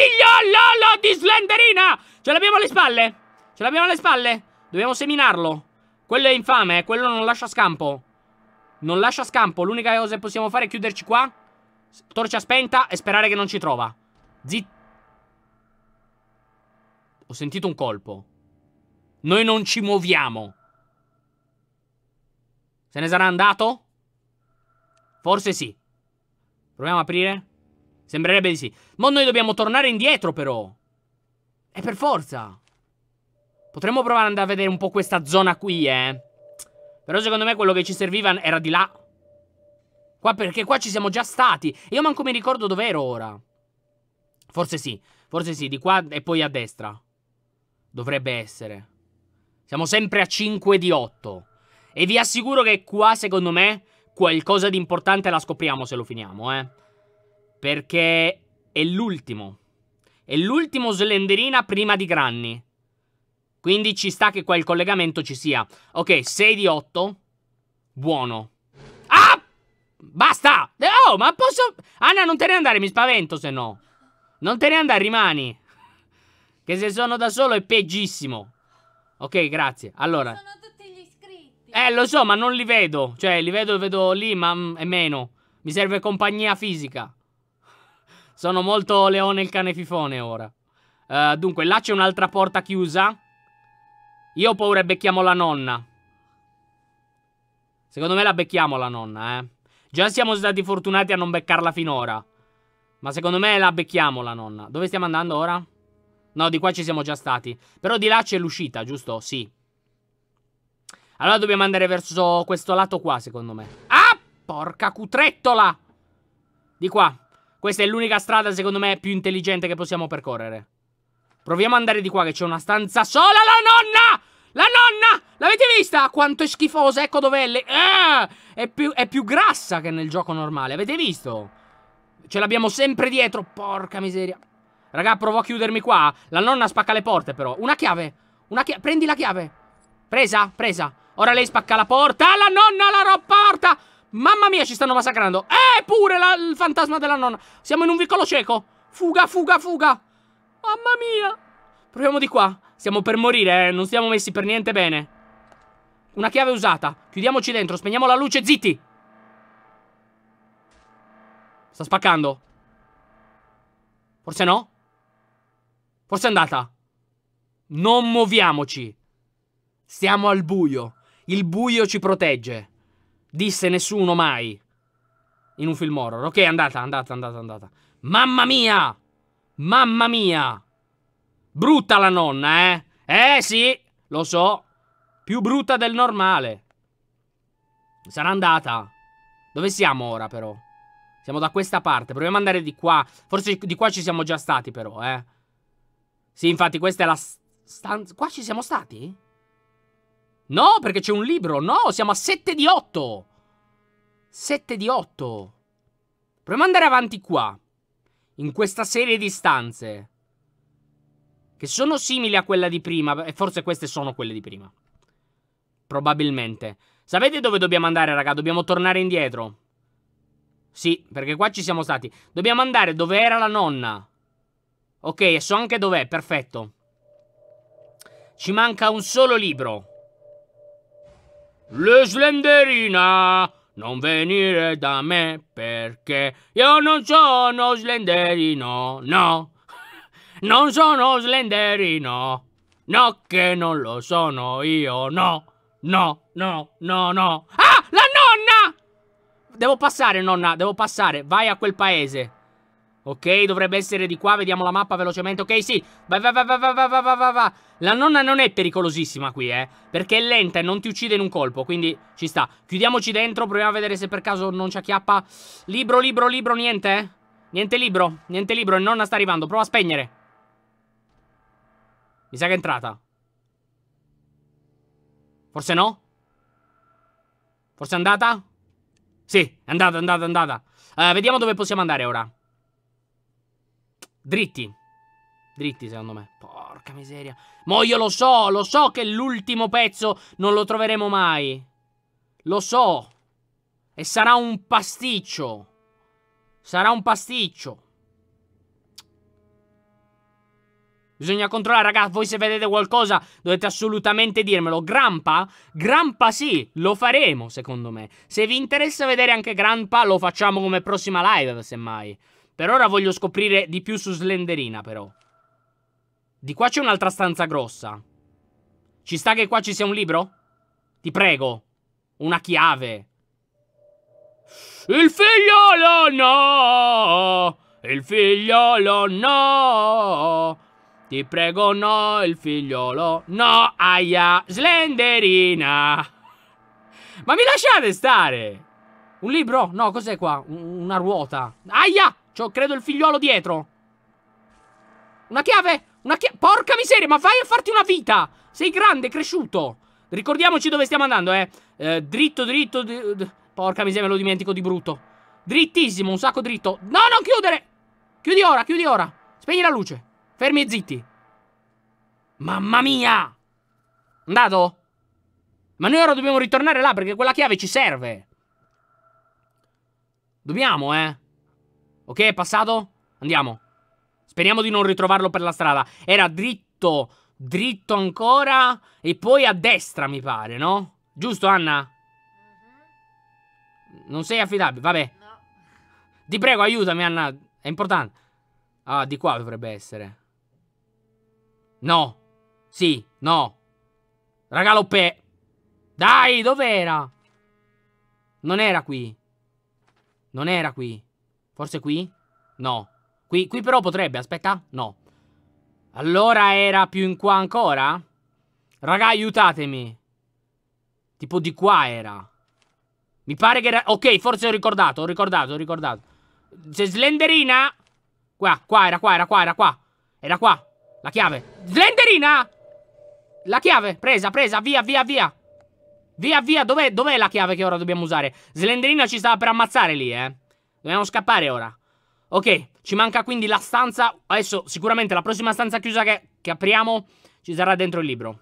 Lolo di Slenderina! Ce l'abbiamo alle spalle! Ce l'abbiamo alle spalle! Dobbiamo seminarlo. Quello è infame, eh? quello non lascia scampo. Non lascia scampo. L'unica cosa che possiamo fare è chiuderci qua. Torcia spenta e sperare che non ci trova. Zitto. Ho sentito un colpo. Noi non ci muoviamo. Se ne sarà andato? Forse sì. Proviamo a aprire? Sembrerebbe di sì. Ma noi dobbiamo tornare indietro, però. E per forza. Potremmo provare ad andare a vedere un po' questa zona qui, eh. Però secondo me quello che ci serviva era di là. Qua perché qua ci siamo già stati. Io manco mi ricordo dov'ero ora. Forse sì. Forse sì, di qua e poi a destra. Dovrebbe essere. Siamo sempre a 5 di 8. E vi assicuro che qua, secondo me, qualcosa di importante la scopriamo se lo finiamo, eh. Perché è l'ultimo. È l'ultimo slenderina prima di Granny. Quindi ci sta che qua il collegamento ci sia. Ok, 6 di 8. Buono. Ah! Basta! Eh, oh, ma posso... Anna, non te ne andare, mi spavento se no. Non te ne andare, rimani. Che se sono da solo è peggissimo. Ok, grazie. Allora. Sono tutti gli iscritti. Eh, lo so, ma non li vedo. Cioè, li vedo, vedo lì, ma è meno. Mi serve compagnia fisica. Sono molto leone il cane fifone ora. Uh, dunque, là c'è un'altra porta chiusa. Io ho paura e becchiamo la nonna. Secondo me la becchiamo la nonna, eh. Già siamo stati fortunati a non beccarla finora. Ma secondo me la becchiamo la nonna. Dove stiamo andando ora? No, di qua ci siamo già stati. Però di là c'è l'uscita, giusto? Sì. Allora dobbiamo andare verso questo lato qua, secondo me. Ah! Porca cutrettola! Di qua. Questa è l'unica strada, secondo me, più intelligente che possiamo percorrere. Proviamo ad andare di qua, che c'è una stanza sola. La nonna! La nonna! L'avete vista? Quanto è schifosa, ecco dov'è. Le... Ah! È, più, è più grassa che nel gioco normale, avete visto? Ce l'abbiamo sempre dietro, porca miseria. Raga, provo a chiudermi qua. La nonna spacca le porte, però. Una chiave. Una chiave. Prendi la chiave. Presa, presa. Ora lei spacca la porta. La nonna la porta. Mamma mia, ci stanno massacrando. Eh, pure la, il fantasma della nonna. Siamo in un vicolo cieco. Fuga, fuga, fuga. Mamma mia. Proviamo di qua. Siamo per morire, eh. Non stiamo messi per niente bene. Una chiave usata. Chiudiamoci dentro. Spegniamo la luce. Zitti. Sta spaccando. Forse no? Forse è andata. Non muoviamoci. Stiamo al buio. Il buio ci protegge. Disse nessuno mai. In un film horror. Ok, è andata, è andata, è andata, è andata. Mamma mia! Mamma mia! Brutta la nonna, eh? Eh sì, lo so. Più brutta del normale. Sarà andata. Dove siamo ora però? Siamo da questa parte. Proviamo ad andare di qua. Forse di qua ci siamo già stati però, eh. Sì, infatti questa è la stanza... Qua ci siamo stati? No, perché c'è un libro. No, siamo a 7 di 8. 7 di 8. Proviamo ad andare avanti qua. In questa serie di stanze. Che sono simili a quella di prima. E forse queste sono quelle di prima. Probabilmente. Sapete dove dobbiamo andare, raga? Dobbiamo tornare indietro. Sì, perché qua ci siamo stati. Dobbiamo andare dove era la nonna. Ok, so anche dov'è, perfetto. Ci manca un solo libro. Le Slenderina, non venire da me perché io non sono Slenderino, no. Non sono Slenderino, no che non lo sono io, no, no, no, no, no. Ah, la nonna! Devo passare, nonna, devo passare, vai a quel paese. Ok, dovrebbe essere di qua, vediamo la mappa velocemente Ok, sì, vai, vai, vai, vai, vai, vai, vai, vai, vai. La nonna non è pericolosissima qui, eh Perché è lenta e non ti uccide in un colpo Quindi ci sta Chiudiamoci dentro, proviamo a vedere se per caso non ci acchiappa Libro, libro, libro, niente? Eh. Niente libro, niente libro E nonna sta arrivando, prova a spegnere Mi sa che è entrata Forse no? Forse è andata? Sì, è andata, è andata, è andata uh, Vediamo dove possiamo andare ora Dritti. Dritti, secondo me. Porca miseria. Mo io lo so, lo so che l'ultimo pezzo non lo troveremo mai. Lo so. E sarà un pasticcio. Sarà un pasticcio. Bisogna controllare, ragazzi, voi se vedete qualcosa dovete assolutamente dirmelo. Grampa? Grampa sì, lo faremo, secondo me. Se vi interessa vedere anche Grampa, lo facciamo come prossima live, semmai. Per ora voglio scoprire di più su Slenderina, però. Di qua c'è un'altra stanza grossa. Ci sta che qua ci sia un libro? Ti prego. Una chiave. Il figliolo no! Il figliolo no! Ti prego no, il figliolo no! Aia, Slenderina! Ma mi lasciate stare! Un libro? No, cos'è qua? Una ruota. Aia! C'ho, credo, il figliolo dietro. Una chiave? Una chiave? Porca miseria, ma vai a farti una vita! Sei grande, cresciuto. Ricordiamoci dove stiamo andando, eh. eh dritto, dritto. Porca miseria, me lo dimentico di brutto. Drittissimo, un sacco dritto. No, non chiudere! Chiudi ora, chiudi ora. Spegni la luce. Fermi e zitti. Mamma mia! Andato? Ma noi ora dobbiamo ritornare là perché quella chiave ci serve. Dobbiamo, eh. Ok, è passato? Andiamo. Speriamo di non ritrovarlo per la strada. Era dritto, dritto ancora e poi a destra, mi pare, no? Giusto, Anna? Mhm. Non sei affidabile, vabbè. Ti prego, aiutami, Anna. È importante. Ah, di qua dovrebbe essere. No. Sì, no. Ragalo l'ho pe... Dai, dov'era? Non era qui. Non era qui. Forse qui? No. Qui, qui però potrebbe, aspetta. No. Allora era più in qua ancora? Raga, aiutatemi. Tipo di qua era. Mi pare che era... Ok, forse ho ricordato, ho ricordato, ho ricordato. C'è Slenderina? Qua, qua, era qua, era qua, era qua. Era qua. La chiave. Slenderina! La chiave, presa, presa, via, via, via. Via, via, dov'è dov la chiave che ora dobbiamo usare? Slenderina ci stava per ammazzare lì, eh. Dobbiamo scappare ora. Ok, ci manca quindi la stanza. Adesso sicuramente la prossima stanza chiusa che, che apriamo ci sarà dentro il libro.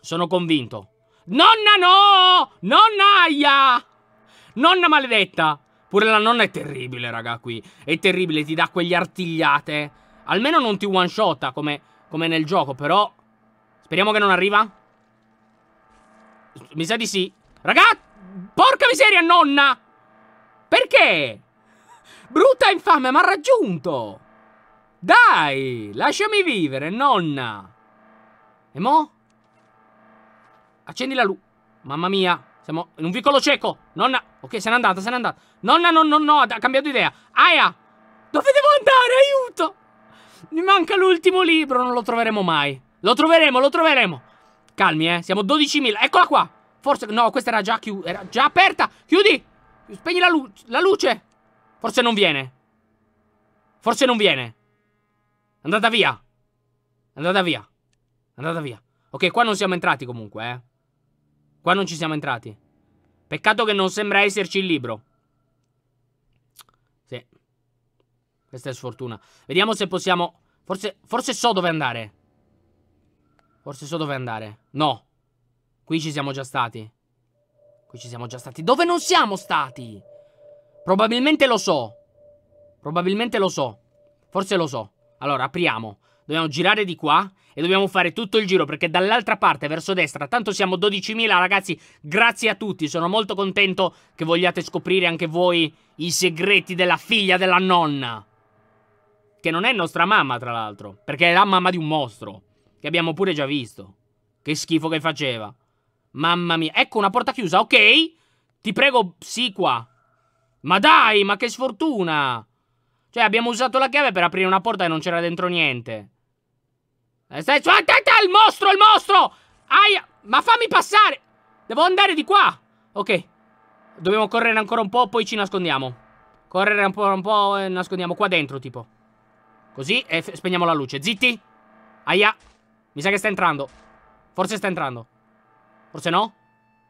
Sono convinto. Nonna no! Nonna aia! Nonna maledetta! Pure la nonna è terribile, raga, qui. È terribile, ti dà quegli artigliate. Almeno non ti one shotta come, come nel gioco, però... Speriamo che non arriva. Mi sa di sì. Raga! Porca miseria, nonna! Perché? Brutta infame, ha raggiunto! Dai, lasciami vivere, nonna! E mo? Accendi la luce. Mamma mia, siamo in un vicolo cieco. Nonna, ok, se n'è andata, se n'è andata. Nonna, no, no, no, ha cambiato idea. Aia, dove devo andare? Aiuto! Mi manca l'ultimo libro, non lo troveremo mai. Lo troveremo, lo troveremo. Calmi, eh, siamo 12.000. Eccola qua. Forse, no, questa era già, era già aperta. Chiudi, Spegni la, lu la luce! Forse non viene. Forse non viene. Andata via. Andata via. Andata via. Ok, qua non siamo entrati comunque, eh. Qua non ci siamo entrati. Peccato che non sembra esserci il libro. Sì. Questa è sfortuna. Vediamo se possiamo... Forse, forse so dove andare. Forse so dove andare. No. Qui ci siamo già stati. Qui ci siamo già stati. Dove non siamo stati? Probabilmente lo so. Probabilmente lo so. Forse lo so. Allora, apriamo. Dobbiamo girare di qua e dobbiamo fare tutto il giro perché dall'altra parte verso destra tanto siamo 12.000 ragazzi grazie a tutti sono molto contento che vogliate scoprire anche voi i segreti della figlia della nonna che non è nostra mamma tra l'altro perché è la mamma di un mostro che abbiamo pure già visto che schifo che faceva Mamma mia. Ecco una porta chiusa, ok. Ti prego, sì qua. Ma dai, ma che sfortuna. Cioè, abbiamo usato la chiave per aprire una porta e non c'era dentro niente. Eh, stai su... Attenta, il mostro, il mostro! Aia! Ma fammi passare! Devo andare di qua! Ok. Dobbiamo correre ancora un po', poi ci nascondiamo. Correre un po', un po' e nascondiamo qua dentro, tipo. Così, e spegniamo la luce. Zitti! Aia! Mi sa che sta entrando. Forse sta entrando. Forse no?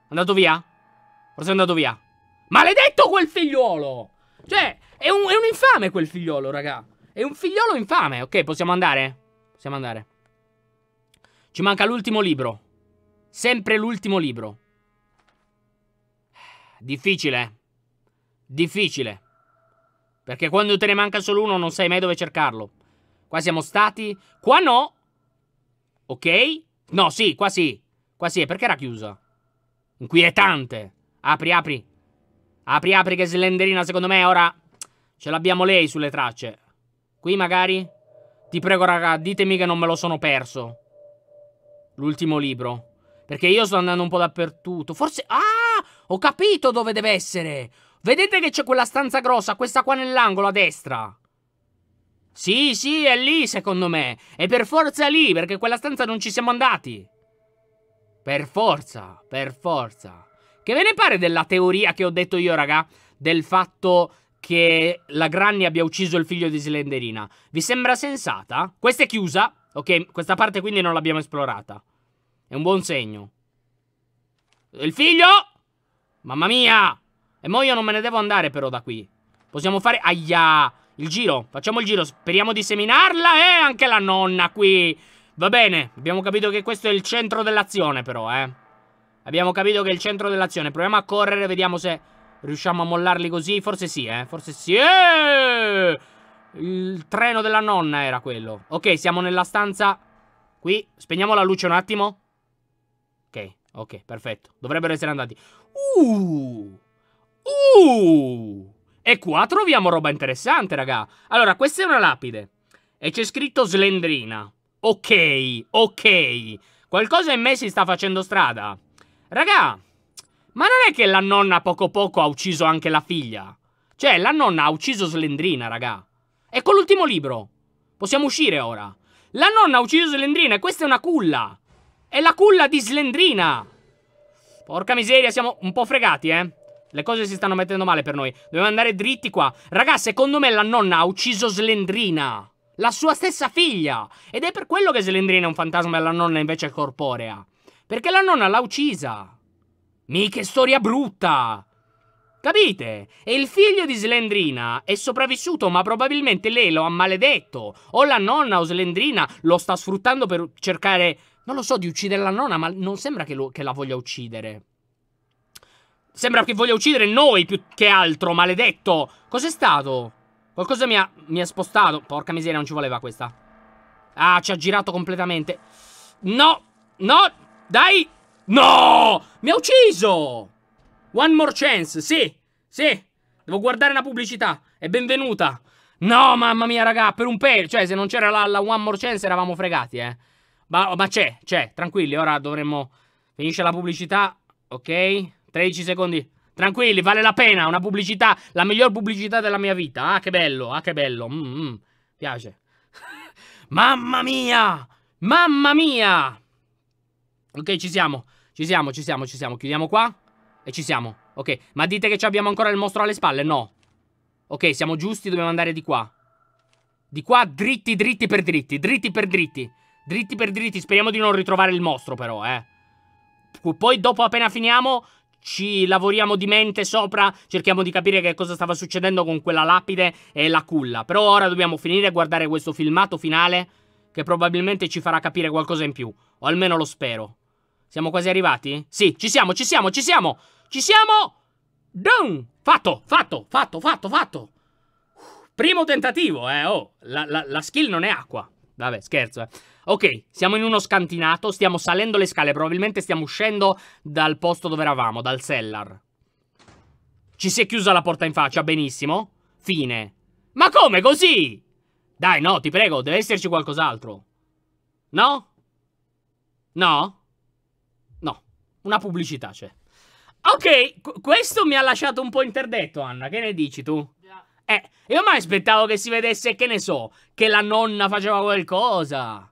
È andato via? Forse è andato via. Maledetto quel figliolo! Cioè, è un, è un infame quel figliolo, raga. È un figliolo infame. Ok, possiamo andare? Possiamo andare. Ci manca l'ultimo libro. Sempre l'ultimo libro. Difficile. Difficile. Perché quando te ne manca solo uno non sai mai dove cercarlo. Qua siamo stati. Qua no. Ok? No, sì, qua sì. Qua sì, perché era chiusa? Inquietante. Apri, apri. Apri, apri che slenderina secondo me ora ce l'abbiamo lei sulle tracce. Qui magari? Ti prego raga, ditemi che non me lo sono perso. L'ultimo libro. Perché io sto andando un po' dappertutto. Forse... Ah! Ho capito dove deve essere. Vedete che c'è quella stanza grossa, questa qua nell'angolo a destra. Sì, sì, è lì secondo me. È per forza lì, perché quella stanza non ci siamo andati. Per forza, per forza. Che ve ne pare della teoria che ho detto io, raga? Del fatto che la Granny abbia ucciso il figlio di Slenderina. Vi sembra sensata? Questa è chiusa. Ok, questa parte quindi non l'abbiamo esplorata. È un buon segno. Il figlio! Mamma mia! E mo' io non me ne devo andare però da qui. Possiamo fare... Aia! Il giro. Facciamo il giro. Speriamo di seminarla. E eh, anche la nonna qui. Va bene, abbiamo capito che questo è il centro dell'azione però, eh. Abbiamo capito che è il centro dell'azione. Proviamo a correre, vediamo se riusciamo a mollarli così. Forse sì, eh. Forse sì. Eeeh! Il treno della nonna era quello. Ok, siamo nella stanza qui. Spegniamo la luce un attimo. Ok, ok, perfetto. Dovrebbero essere andati. Uh! Uh! E qua troviamo roba interessante, raga. Allora, questa è una lapide. E c'è scritto Slendrina. Ok, ok. Qualcosa in me si sta facendo strada. Raga, ma non è che la nonna poco poco ha ucciso anche la figlia? Cioè, la nonna ha ucciso Slendrina, raga. E con l'ultimo libro. Possiamo uscire ora. La nonna ha ucciso Slendrina e questa è una culla. È la culla di Slendrina. Porca miseria, siamo un po' fregati, eh. Le cose si stanno mettendo male per noi. Dobbiamo andare dritti qua. Raga, secondo me la nonna ha ucciso Slendrina la sua stessa figlia. Ed è per quello che Slendrina è un fantasma e la nonna invece è corporea. Perché la nonna l'ha uccisa. Mica storia brutta! Capite? E il figlio di Slendrina è sopravvissuto, ma probabilmente lei lo ha maledetto. O la nonna o Slendrina lo sta sfruttando per cercare, non lo so, di uccidere la nonna, ma non sembra che, lo, che la voglia uccidere. Sembra che voglia uccidere noi più che altro, maledetto. Cos'è stato? Qualcosa mi ha, mi ha spostato. Porca miseria, non ci voleva questa. Ah, ci ha girato completamente. No, no, dai. No, mi ha ucciso. One more chance, sì, sì. Devo guardare la pubblicità. È benvenuta. No, mamma mia, raga, per un pelo. Cioè, se non c'era la, la, one more chance eravamo fregati, eh. Ma, ma c'è, c'è, tranquilli. Ora dovremmo... Finisce la pubblicità. Ok, 13 secondi. Tranquilli, vale la pena. Una pubblicità, la miglior pubblicità della mia vita. Ah, che bello, ah, che bello. Mm, mm, piace. Mamma mia! Mamma mia! Ok, ci siamo. Ci siamo, ci siamo, ci siamo. Chiudiamo qua. E ci siamo. Ok, ma dite che abbiamo ancora il mostro alle spalle? No. Ok, siamo giusti, dobbiamo andare di qua. Di qua dritti, dritti per dritti, dritti per dritti. Dritti per dritti, speriamo di non ritrovare il mostro però, eh. Poi dopo appena finiamo ci lavoriamo di mente sopra, cerchiamo di capire che cosa stava succedendo con quella lapide e la culla. Però ora dobbiamo finire a guardare questo filmato finale che probabilmente ci farà capire qualcosa in più, o almeno lo spero. Siamo quasi arrivati? Sì, ci siamo, ci siamo, ci siamo! Ci siamo! Dun! Fatto, fatto, fatto, fatto, fatto! Primo tentativo, eh, oh, la, la, la skill non è acqua. Vabbè, scherzo, eh. Ok, siamo in uno scantinato, stiamo salendo le scale, probabilmente stiamo uscendo dal posto dove eravamo, dal cellar. Ci si è chiusa la porta in faccia, benissimo. Fine. Ma come così? Dai, no, ti prego, deve esserci qualcos'altro. No? No? No, una pubblicità c'è. Ok, questo mi ha lasciato un po' interdetto, Anna, che ne dici tu? Yeah. Eh, io mai aspettavo che si vedesse, che ne so, che la nonna faceva qualcosa.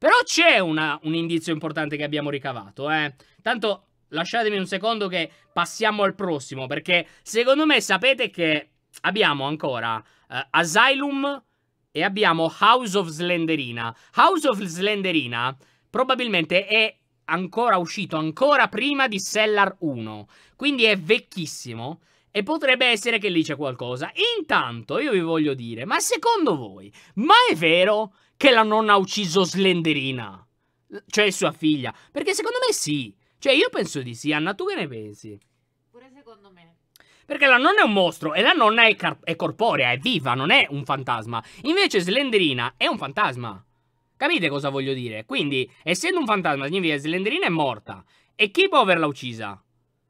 Però c'è un indizio importante che abbiamo ricavato, eh. Tanto lasciatemi un secondo che passiamo al prossimo, perché secondo me sapete che abbiamo ancora eh, Asylum e abbiamo House of Slenderina. House of Slenderina probabilmente è ancora uscito, ancora prima di Cellar 1, quindi è vecchissimo. E potrebbe essere che lì c'è qualcosa. Intanto io vi voglio dire, ma secondo voi, ma è vero che la nonna ha ucciso Slenderina. Cioè sua figlia. Perché secondo me sì. Cioè io penso di sì. Anna, tu che ne pensi? Pure secondo me. Perché la nonna è un mostro e la nonna è, è corporea, è viva, non è un fantasma. Invece Slenderina è un fantasma. Capite cosa voglio dire? Quindi, essendo un fantasma, significa che Slenderina è morta. E chi può averla uccisa?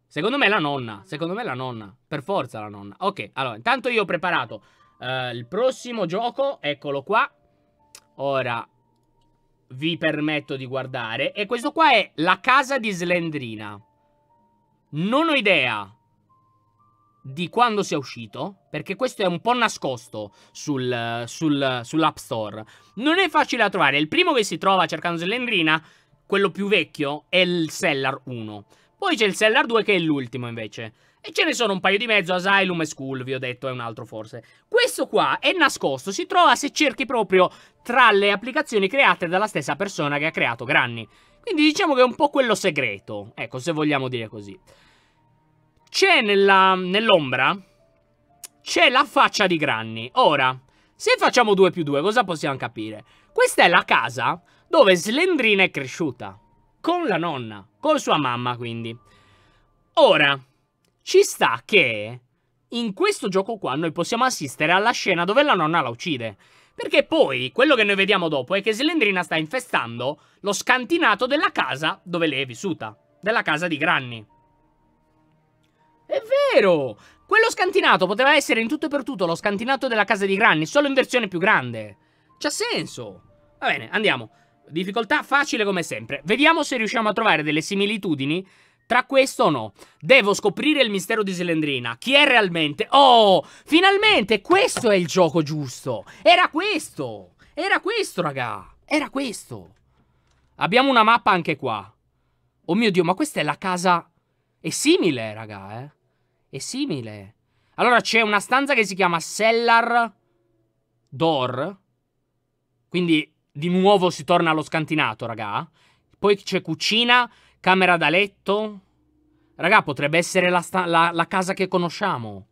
Secondo me la nonna. Secondo me la nonna. Per forza la nonna. Ok, allora, intanto io ho preparato uh, il prossimo gioco. Eccolo qua. Ora vi permetto di guardare. E questo qua è la casa di Slendrina. Non ho idea di quando sia uscito, perché questo è un po' nascosto sul, sul, sull'App Store. Non è facile da trovare. Il primo che si trova cercando Slendrina, quello più vecchio, è il Cellar 1. Poi c'è il Cellar 2 che è l'ultimo invece. E ce ne sono un paio di mezzo, Asylum e School, vi ho detto, è un altro forse. Questo qua è nascosto, si trova se cerchi proprio tra le applicazioni create dalla stessa persona che ha creato Granny. Quindi diciamo che è un po' quello segreto, ecco, se vogliamo dire così. C'è nell'ombra, c'è la faccia di Granny. Ora, se facciamo 2 più 2, cosa possiamo capire? Questa è la casa dove Slendrina è cresciuta. Con la nonna, con sua mamma quindi. Ora, ci sta che in questo gioco qua noi possiamo assistere alla scena dove la nonna la uccide. Perché poi quello che noi vediamo dopo è che Slendrina sta infestando lo scantinato della casa dove lei è vissuta, della casa di Granny. È vero! Quello scantinato poteva essere in tutto e per tutto lo scantinato della casa di Granny, solo in versione più grande. C'ha senso! Va bene, andiamo. Difficoltà facile come sempre. Vediamo se riusciamo a trovare delle similitudini tra questo o no? Devo scoprire il mistero di Selendrina. Chi è realmente? Oh, finalmente questo è il gioco giusto. Era questo. Era questo, raga. Era questo. Abbiamo una mappa anche qua. Oh mio Dio, ma questa è la casa... È simile, raga, eh. È simile. Allora c'è una stanza che si chiama Cellar Door. Quindi di nuovo si torna allo scantinato, raga. Poi c'è cucina Camera da letto? Raga, potrebbe essere la, la, la casa che conosciamo.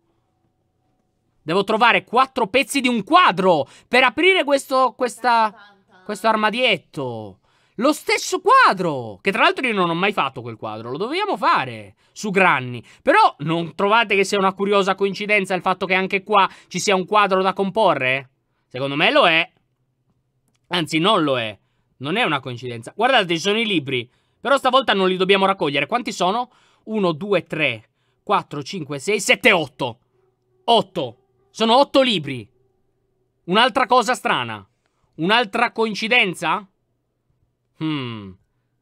Devo trovare quattro pezzi di un quadro per aprire questo, questa, questo armadietto. Lo stesso quadro! Che tra l'altro io non ho mai fatto quel quadro, lo dobbiamo fare su Granny. Però non trovate che sia una curiosa coincidenza il fatto che anche qua ci sia un quadro da comporre? Secondo me lo è. Anzi, non lo è. Non è una coincidenza. Guardate, ci sono i libri. Però stavolta non li dobbiamo raccogliere. Quanti sono? 1, 2, 3, 4, 5, 6, 7, 8. 8. Sono 8 libri. Un'altra cosa strana. Un'altra coincidenza? Hmm.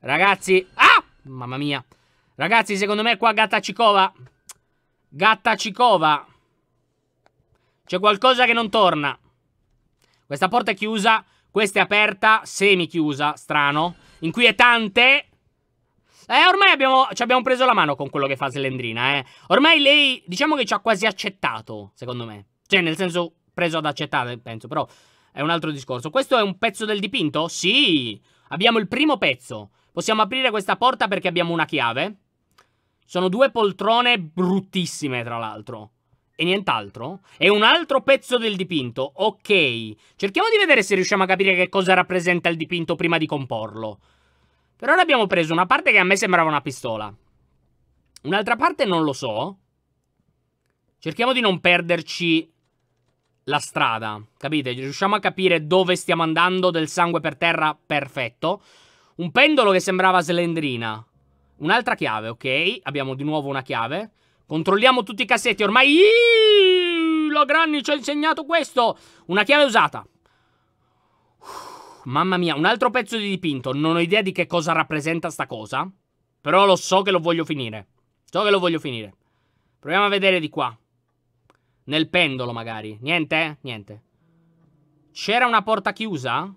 Ragazzi... Ah! Mamma mia. Ragazzi, secondo me qua Gatta Cicova... Gatta Cicova. C'è qualcosa che non torna. Questa porta è chiusa, questa è aperta, semi chiusa, strano. Inquietante. Eh, ormai abbiamo, ci abbiamo preso la mano con quello che fa Slendrina, eh. Ormai lei, diciamo che ci ha quasi accettato, secondo me. Cioè, nel senso, preso ad accettare, penso, però è un altro discorso. Questo è un pezzo del dipinto? Sì! Abbiamo il primo pezzo. Possiamo aprire questa porta perché abbiamo una chiave. Sono due poltrone bruttissime, tra l'altro. E nient'altro? È un altro pezzo del dipinto. Ok. Cerchiamo di vedere se riusciamo a capire che cosa rappresenta il dipinto prima di comporlo. Però ora abbiamo preso una parte che a me sembrava una pistola. Un'altra parte non lo so. Cerchiamo di non perderci la strada, capite? Riusciamo a capire dove stiamo andando, del sangue per terra, perfetto. Un pendolo che sembrava slendrina. Un'altra chiave, ok? Abbiamo di nuovo una chiave. Controlliamo tutti i cassetti, ormai... Iii, Granny ci ha insegnato questo! Una chiave usata. Mamma mia, un altro pezzo di dipinto. Non ho idea di che cosa rappresenta sta cosa. Però lo so che lo voglio finire. So che lo voglio finire. Proviamo a vedere di qua. Nel pendolo, magari. Niente? Niente. C'era una porta chiusa?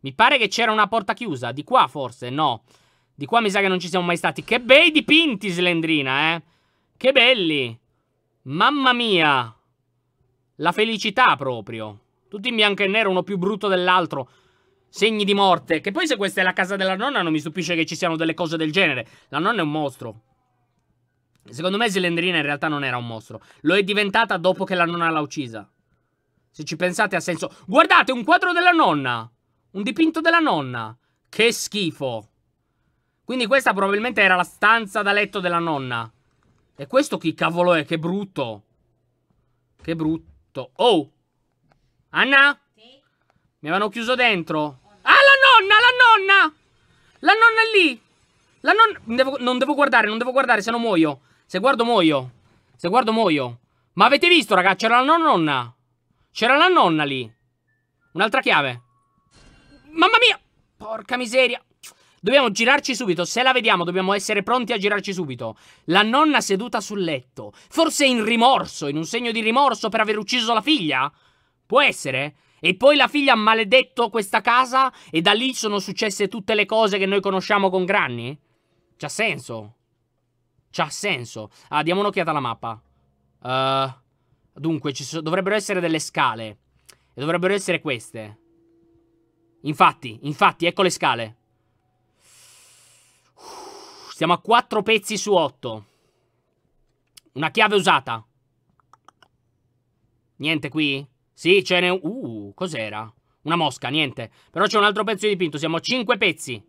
Mi pare che c'era una porta chiusa. Di qua, forse? No. Di qua mi sa che non ci siamo mai stati. Che bei dipinti, Slendrina, eh. Che belli. Mamma mia. La felicità, proprio. Tutti in bianco e nero, uno più brutto dell'altro. Segni di morte. Che poi se questa è la casa della nonna non mi stupisce che ci siano delle cose del genere. La nonna è un mostro. Secondo me Silendrina in realtà non era un mostro. Lo è diventata dopo che la nonna l'ha uccisa. Se ci pensate ha senso... Guardate, un quadro della nonna! Un dipinto della nonna! Che schifo! Quindi questa probabilmente era la stanza da letto della nonna. E questo chi cavolo è? Che brutto! Che brutto! Oh! Anna? Sì? Mi avevano chiuso dentro. Ah, la nonna, la nonna! La nonna è lì! La nonna... Non devo, non devo guardare, non devo guardare, se no muoio. Se guardo muoio. Se guardo muoio. Ma avete visto, raga? C'era la nonna. C'era la nonna lì. Un'altra chiave. Mamma mia! Porca miseria. Dobbiamo girarci subito, se la vediamo dobbiamo essere pronti a girarci subito. La nonna seduta sul letto, forse in rimorso, in un segno di rimorso per aver ucciso la figlia? Può essere? E poi la figlia ha maledetto questa casa e da lì sono successe tutte le cose che noi conosciamo con Granny? C'ha senso? C'ha senso. Ah, diamo un'occhiata alla mappa. Uh, dunque, ci so dovrebbero essere delle scale. E dovrebbero essere queste. Infatti, infatti, ecco le scale. Siamo a 4 pezzi su 8. Una chiave usata. Niente qui? Sì, ce n'è un... Uh, cos'era? Una mosca, niente. Però c'è un altro pezzo di dipinto, siamo a 5 pezzi.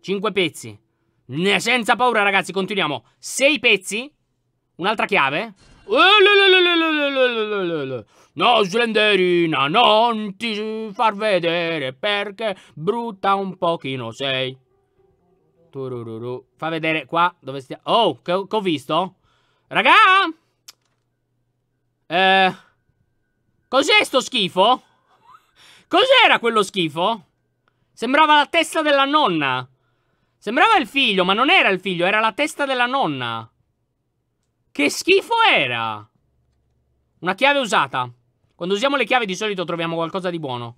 Cinque pezzi. Ne, senza paura, ragazzi, continuiamo. Sei pezzi. Un'altra chiave. No, Slenderina, non ti far vedere perché brutta un pochino sei. Turururu. Fa vedere qua dove stiamo. Oh, che, che ho visto? Raga! Eh... Cos'è sto schifo? Cos'era quello schifo? Sembrava la testa della nonna. Sembrava il figlio, ma non era il figlio, era la testa della nonna. Che schifo era? Una chiave usata. Quando usiamo le chiavi di solito troviamo qualcosa di buono.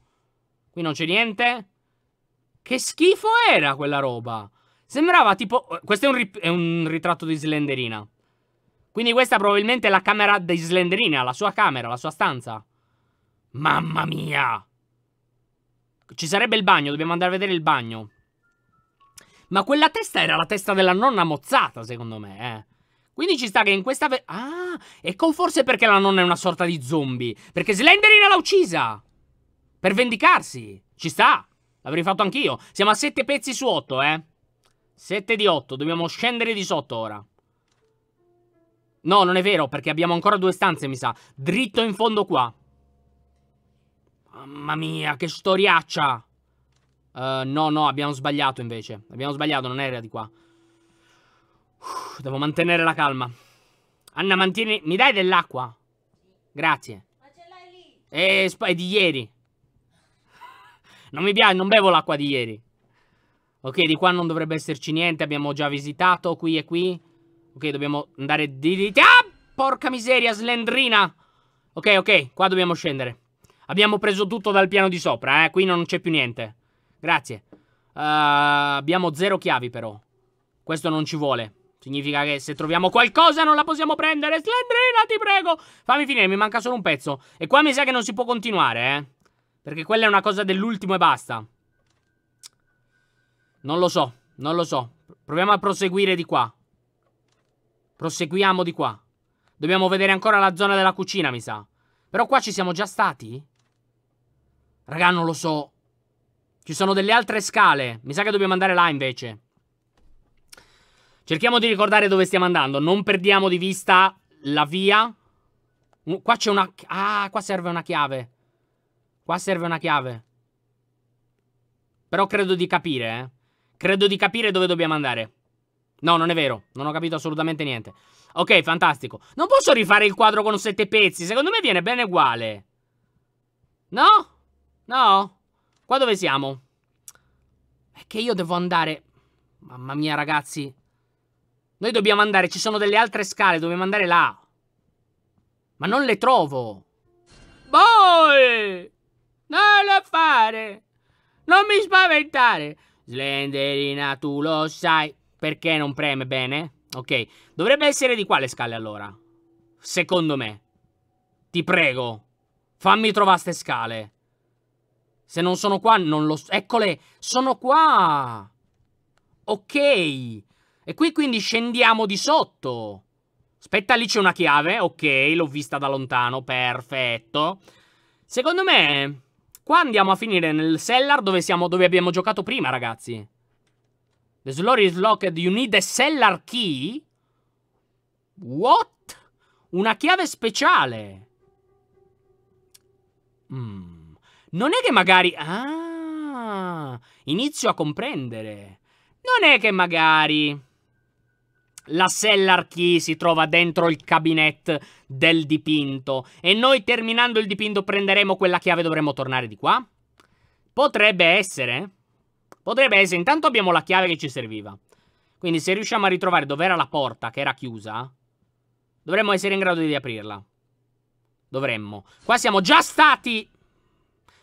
Qui non c'è niente. Che schifo era quella roba? Sembrava tipo... Eh, questo è un, è un ritratto di Slenderina. Quindi questa è probabilmente la camera di Slenderina, la sua camera, la sua stanza. Mamma mia! Ci sarebbe il bagno, dobbiamo andare a vedere il bagno. Ma quella testa era la testa della nonna mozzata, secondo me, eh. Quindi ci sta che in questa... Ah, ecco forse perché la nonna è una sorta di zombie. Perché Slenderina l'ha uccisa! Per vendicarsi. Ci sta. L'avrei fatto anch'io. Siamo a 7 pezzi su 8, eh. 7 di 8. Dobbiamo scendere di sotto ora. No, non è vero, perché abbiamo ancora due stanze, mi sa. Dritto in fondo qua. Mamma mia, che storiaccia! Uh, no, no, abbiamo sbagliato invece. Abbiamo sbagliato, non era di qua. Uff, devo mantenere la calma. Anna, mantieni... Mi dai dell'acqua? Grazie. Ma ce l'hai lì? Eh, è di ieri. Non mi piace, non bevo l'acqua di ieri. Ok, di qua non dovrebbe esserci niente. Abbiamo già visitato qui e qui. Ok, dobbiamo andare di... di... Ah! Porca miseria, slendrina! Ok, ok, qua dobbiamo scendere. Abbiamo preso tutto dal piano di sopra, eh. Qui non c'è più niente. Grazie. Uh, abbiamo zero chiavi, però. Questo non ci vuole. Significa che se troviamo qualcosa non la possiamo prendere. Slendrina, ti prego. Fammi finire, mi manca solo un pezzo. E qua mi sa che non si può continuare, eh. Perché quella è una cosa dell'ultimo e basta. Non lo so, non lo so. Proviamo a proseguire di qua. Proseguiamo di qua. Dobbiamo vedere ancora la zona della cucina, mi sa. Però qua ci siamo già stati? Raga, non lo so. Ci sono delle altre scale. Mi sa che dobbiamo andare là invece. Cerchiamo di ricordare dove stiamo andando. Non perdiamo di vista la via. Qua c'è una... Ah, qua serve una chiave. Qua serve una chiave. Però credo di capire, eh. Credo di capire dove dobbiamo andare. No, non è vero. Non ho capito assolutamente niente. Ok, fantastico. Non posso rifare il quadro con sette pezzi. Secondo me viene bene uguale. No? No? Qua dove siamo? È che io devo andare... Mamma mia, ragazzi. Noi dobbiamo andare, ci sono delle altre scale, dobbiamo andare là. Ma non le trovo. Boy! Non lo fare! Non mi spaventare! Slenderina, tu lo sai. Perché non preme bene? Ok, dovrebbe essere di qua le scale allora? Secondo me. Ti prego, fammi trovare ste scale. Se non sono qua, non lo... so. Eccole, sono qua! Ok! E qui quindi scendiamo di sotto. Aspetta, lì c'è una chiave. Ok, l'ho vista da lontano. Perfetto. Secondo me, qua andiamo a finire nel cellar dove, siamo, dove abbiamo giocato prima, ragazzi. The slot is locked. You need a cellar key? What? Una chiave speciale. Mmm. Non è che magari... Ah, inizio a comprendere. Non è che magari la cellar key si trova dentro il cabinet del dipinto e noi terminando il dipinto prenderemo quella chiave e dovremo tornare di qua? Potrebbe essere. Potrebbe essere. Intanto abbiamo la chiave che ci serviva. Quindi se riusciamo a ritrovare dov'era la porta che era chiusa, dovremmo essere in grado di aprirla. Dovremmo. Qua siamo già stati...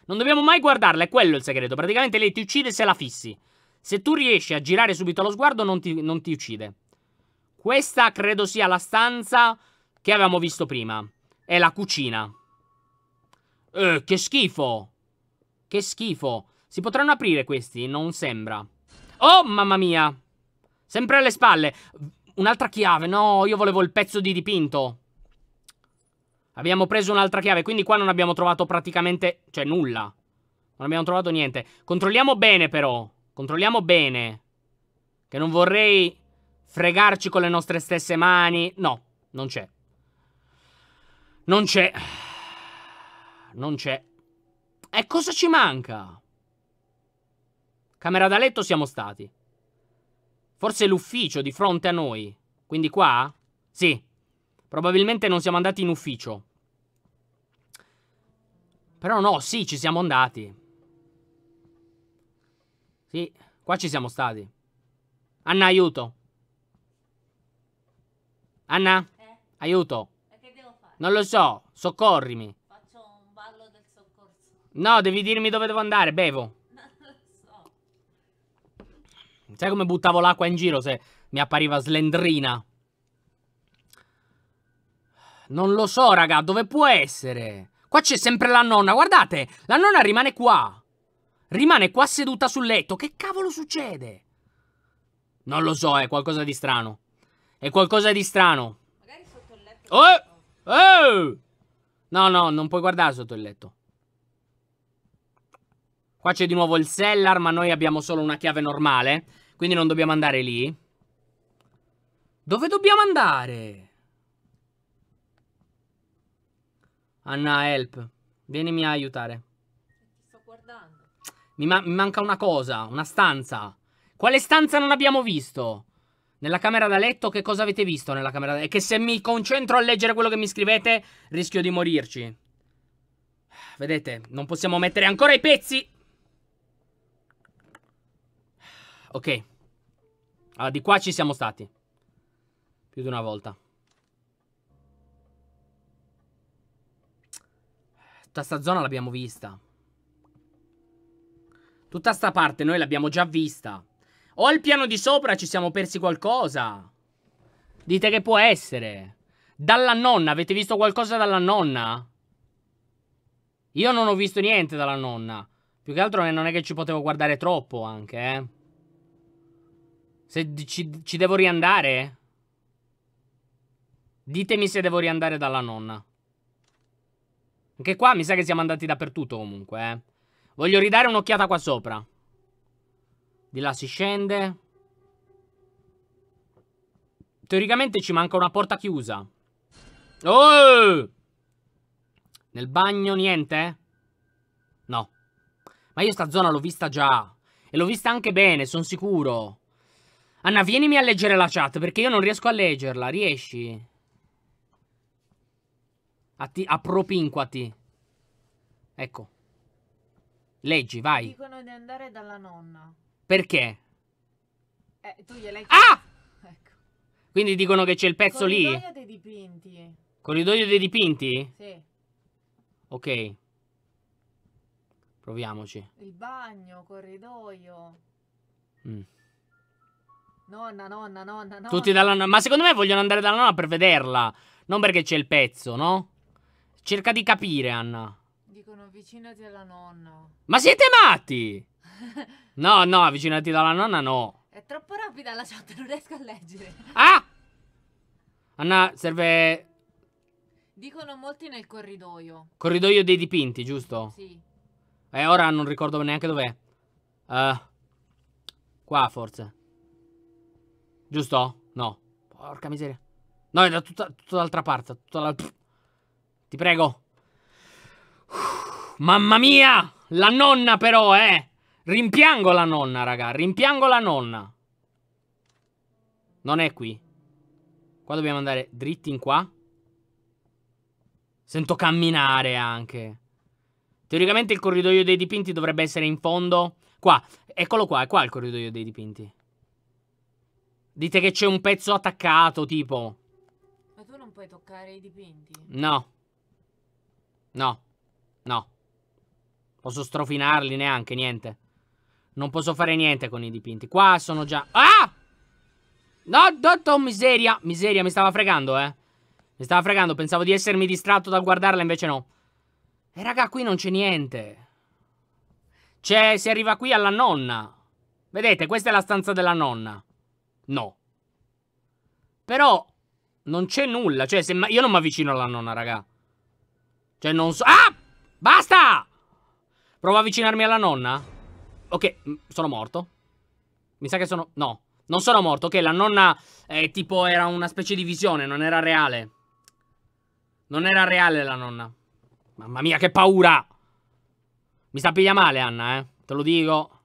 Non dobbiamo mai guardarla, è quello il segreto. Praticamente lei ti uccide se la fissi. Se tu riesci a girare subito lo sguardo, non ti, non ti uccide. Questa credo sia la stanza che avevamo visto prima. È la cucina. Eh, che schifo. Che schifo. Si potranno aprire questi? Non sembra. Oh, mamma mia. Sempre alle spalle. Un'altra chiave. No, io volevo il pezzo di dipinto. Abbiamo preso un'altra chiave, quindi qua non abbiamo trovato praticamente... Cioè, nulla. Non abbiamo trovato niente. Controlliamo bene, però. Controlliamo bene. Che non vorrei fregarci con le nostre stesse mani. No, non c'è. Non c'è. Non c'è. E cosa ci manca? Camera da letto siamo stati. Forse l'ufficio di fronte a noi. Quindi qua? Sì, Probabilmente non siamo andati in ufficio. Però no, sì, ci siamo andati. Sì, qua ci siamo stati. Anna, aiuto. Anna, eh? aiuto. E che devo fare? Non lo so, soccorrimi. Faccio un ballo del soccorso. No, devi dirmi dove devo andare, bevo. Non lo so. Sai come buttavo l'acqua in giro se mi appariva slendrina? Non lo so, raga, dove può essere? Qua c'è sempre la nonna, guardate! La nonna rimane qua! Rimane qua seduta sul letto, che cavolo succede? Non lo so, è qualcosa di strano. È qualcosa di strano. Magari sotto il letto. Oh! Oh! No, no, non puoi guardare sotto il letto. Qua c'è di nuovo il cellar, ma noi abbiamo solo una chiave normale. Quindi non dobbiamo andare lì. Dove dobbiamo andare? Anna, help. Vienimi a aiutare. Ti sto guardando. Mi, ma mi manca una cosa, una stanza. Quale stanza non abbiamo visto? Nella camera da letto che cosa avete visto nella camera da letto? E che se mi concentro a leggere quello che mi scrivete rischio di morirci. Vedete, non possiamo mettere ancora i pezzi. Ok. Allora, di qua ci siamo stati. Più di una volta. Tutta sta zona l'abbiamo vista. Tutta sta parte noi l'abbiamo già vista. O al piano di sopra ci siamo persi qualcosa. Dite che può essere. Dalla nonna, avete visto qualcosa dalla nonna? Io non ho visto niente dalla nonna. Più che altro non è che ci potevo guardare troppo anche, eh. Se ci, ci devo riandare? Ditemi se devo riandare dalla nonna. Anche qua mi sa che siamo andati dappertutto comunque, eh. Voglio ridare un'occhiata qua sopra. Di là si scende. Teoricamente ci manca una porta chiusa. Oh! Nel bagno niente? No. Ma io sta zona l'ho vista già. E l'ho vista anche bene, sono sicuro. Anna, vienimi a leggere la chat perché io non riesco a leggerla. Riesci? Atti- appropinquati. Ecco. Leggi, vai. Dicono di andare dalla nonna. Perché? Eh, tu gliel'hai Ah! Ecco. Quindi dicono che c'è il pezzo Corridoio lì. Corridoio dei dipinti. Corridoio dei dipinti? Sì. Ok. Proviamoci. Il bagno, corridoio. Mm. Nonna, nonna, nonna, nonna. Tutti dalla nonna. Ma secondo me vogliono andare dalla nonna per vederla. Non perché c'è il pezzo, no? Cerca di capire, Anna. Dicono avvicinati alla nonna. Ma siete matti? no, no, avvicinati alla nonna no. È troppo rapida la chat, non riesco a leggere. Ah! Anna, serve... Dicono molti nel corridoio. Corridoio dei dipinti, giusto? Sì. Eh, ora non ricordo neanche dov'è. Uh, qua, forse. Giusto? No. Porca miseria. No, è da tutta, tutta l'altra parte. Tutta l'altra... Ti prego. Uff, mamma mia! La nonna però, eh! Rimpiango la nonna, raga. Rimpiango la nonna. Non è qui. Qua dobbiamo andare dritti in qua. Sento camminare anche. Teoricamente il corridoio dei dipinti dovrebbe essere in fondo. Qua. Eccolo qua. È qua il corridoio dei dipinti. Dite che c'è un pezzo attaccato, tipo. Ma tu non puoi toccare i dipinti? No. No. No. Posso strofinarli neanche, niente. Non posso fare niente con i dipinti. Qua sono già... Ah! No, dotto, miseria. Miseria, mi stava fregando, eh. Mi stava fregando, pensavo di essermi distratto dal guardarla, invece no. E eh, raga, qui non c'è niente. C'è, si arriva qui alla nonna. Vedete, questa è la stanza della nonna. No. Però, non c'è nulla. Cioè, se io non mi avvicino alla nonna, raga. Cioè non so... Ah! Basta! Provo a avvicinarmi alla nonna. Ok, sono morto. Mi sa che sono... No, non sono morto. Ok, la nonna è eh, tipo era una specie di visione, non era reale. Non era reale la nonna. Mamma mia, che paura! Mi sta piglia male, Anna, eh. Te lo dico.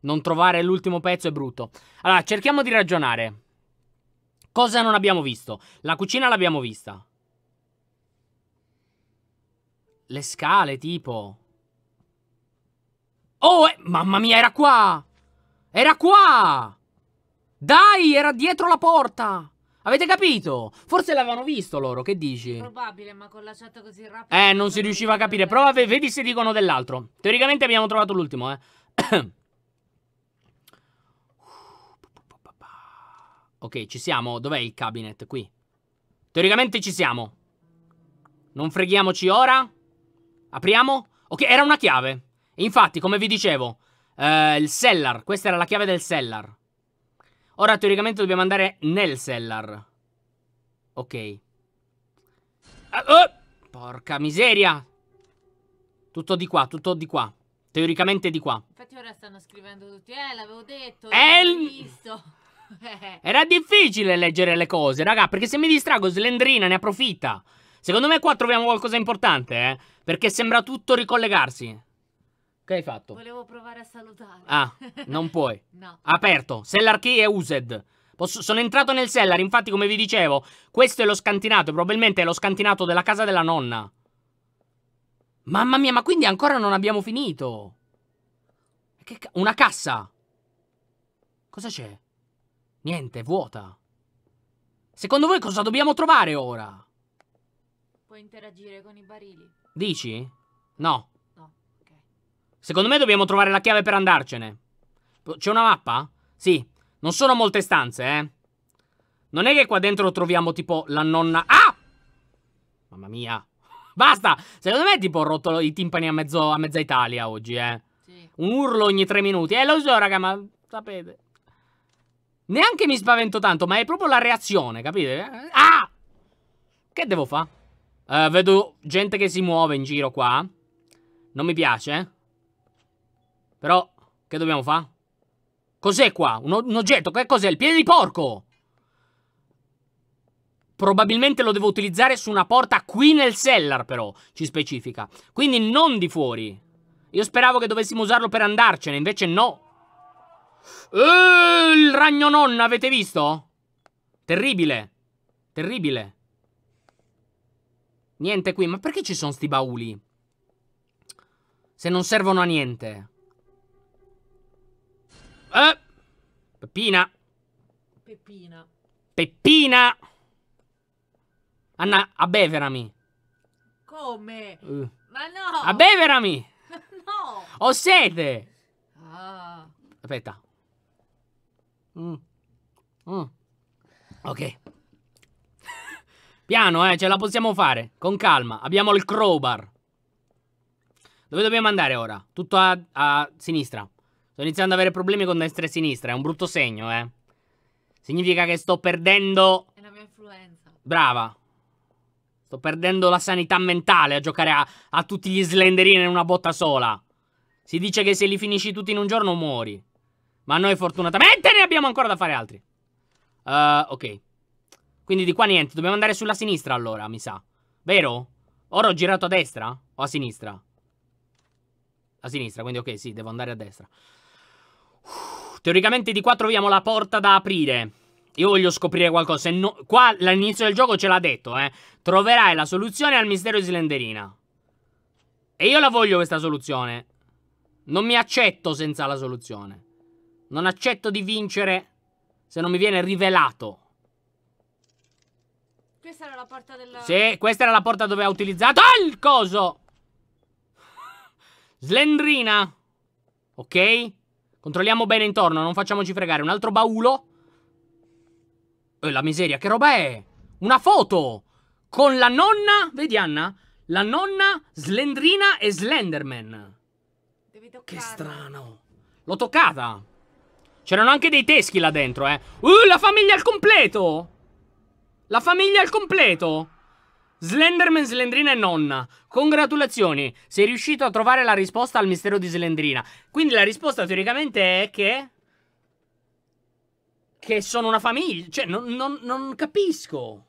Non trovare l'ultimo pezzo è brutto. Allora, cerchiamo di ragionare. Cosa non abbiamo visto? La cucina l'abbiamo vista. Le scale, tipo. Oh, eh, mamma mia, era qua! Era qua! Dai, era dietro la porta! Avete capito? Forse l'avevano visto loro, che dici? Probabile, ma con la chat così rapida... Eh, non si riusciva a capire. Prova, vedi se dicono dell'altro. Teoricamente abbiamo trovato l'ultimo, eh. ok, ci siamo. Dov'è il cabinet? Qui. Teoricamente ci siamo. Non freghiamoci ora. Apriamo? Ok, era una chiave. Infatti, come vi dicevo, eh, il Cellar, questa era la chiave del Cellar. Ora teoricamente dobbiamo andare nel Cellar. Ok. Ah, oh, porca miseria. Tutto di qua, tutto di qua. Teoricamente di qua. Infatti ora stanno scrivendo tutti, eh, l'avevo detto, eh, l'avevo visto. Eh. Era difficile leggere le cose, raga, perché se mi distrago Slendrina ne approfitta. Secondo me qua troviamo qualcosa di importante, eh. Perché sembra tutto ricollegarsi. Che hai fatto? Volevo provare a salutare. Ah, non puoi. no. Aperto. Cellar key è used. Posso, sono entrato nel cellar, infatti come vi dicevo, questo è lo scantinato, probabilmente è lo scantinato della casa della nonna. Mamma mia, ma quindi ancora non abbiamo finito. Che ca una cassa. Cosa c'è? Niente, vuota. Secondo voi cosa dobbiamo trovare ora? Puoi interagire con i barili. Dici? No. No, ok. Secondo me dobbiamo trovare la chiave per andarcene. C'è una mappa? Sì. Non sono molte stanze, eh. Non è che qua dentro troviamo tipo la nonna... Ah! Mamma mia. Basta! Secondo me è tipo ho rotto i timpani a, mezzo, a mezza Italia oggi, eh. Sì. Un urlo ogni tre minuti. Eh, lo so, raga, ma sapete. Neanche mi spavento tanto, ma è proprio la reazione, capite? Ah! Che devo fare? Uh, vedo gente che si muove in giro qua. Non mi piace. Però, che dobbiamo fare? Cos'è qua? Un, un oggetto? Che cos'è? Il piede di porco! Probabilmente lo devo utilizzare su una porta qui nel cellar, però, ci specifica. Quindi non di fuori. Io speravo che dovessimo usarlo per andarcene, invece no. Eeeh, il ragno nonna, avete visto? Terribile. Terribile. Niente qui, ma perché ci sono sti bauli? Se non servono a niente. Eh! Peppina. Peppina. Peppina! Anna, abbeverami. Come? Uh. Ma no! Abbeverami! no! Ho sete! Ah. Aspetta. Mm. Mm. Ok. Piano, eh, ce la possiamo fare. Con calma. Abbiamo il crowbar. Dove dobbiamo andare ora? Tutto a, a sinistra. Sto iniziando ad avere problemi con destra e sinistra. È un brutto segno, eh. Significa che sto perdendo... È la mia influenza. Brava. Sto perdendo la sanità mentale a giocare a, a tutti gli slenderini in una botta sola. Si dice che se li finisci tutti in un giorno muori. Ma noi fortunatamente ne abbiamo ancora da fare altri. Uh, ok. Quindi di qua niente, dobbiamo andare sulla sinistra allora, mi sa. Vero? Ora ho girato a destra o a sinistra? A sinistra, quindi ok, sì, devo andare a destra. teoricamente di qua troviamo la porta da aprire. Io voglio scoprire qualcosa. No, qua all'inizio del gioco ce l'ha detto, eh. Troverai la soluzione al mistero di Slenderina. E io la voglio questa soluzione. Non mi accetto senza la soluzione. Non accetto di vincere se non mi viene rivelato questa era la porta della... Sì, questa era la porta dove ha utilizzato... Ah, il coso! Slendrina. Ok? Controlliamo bene intorno, non facciamoci fregare. Un altro baulo. E eh, la miseria, che roba è? Una foto! Con la nonna... Vedi, Anna? La nonna, Slendrina e Slenderman. Che strano. L'ho toccata. C'erano anche dei teschi là dentro, eh. Uh, la famiglia al completo! La famiglia al completo! Slenderman, Slendrina e nonna. Congratulazioni, sei riuscito a trovare la risposta al mistero di Slendrina. Quindi la risposta teoricamente è che... Che sono una famiglia. Cioè, non, non, non capisco.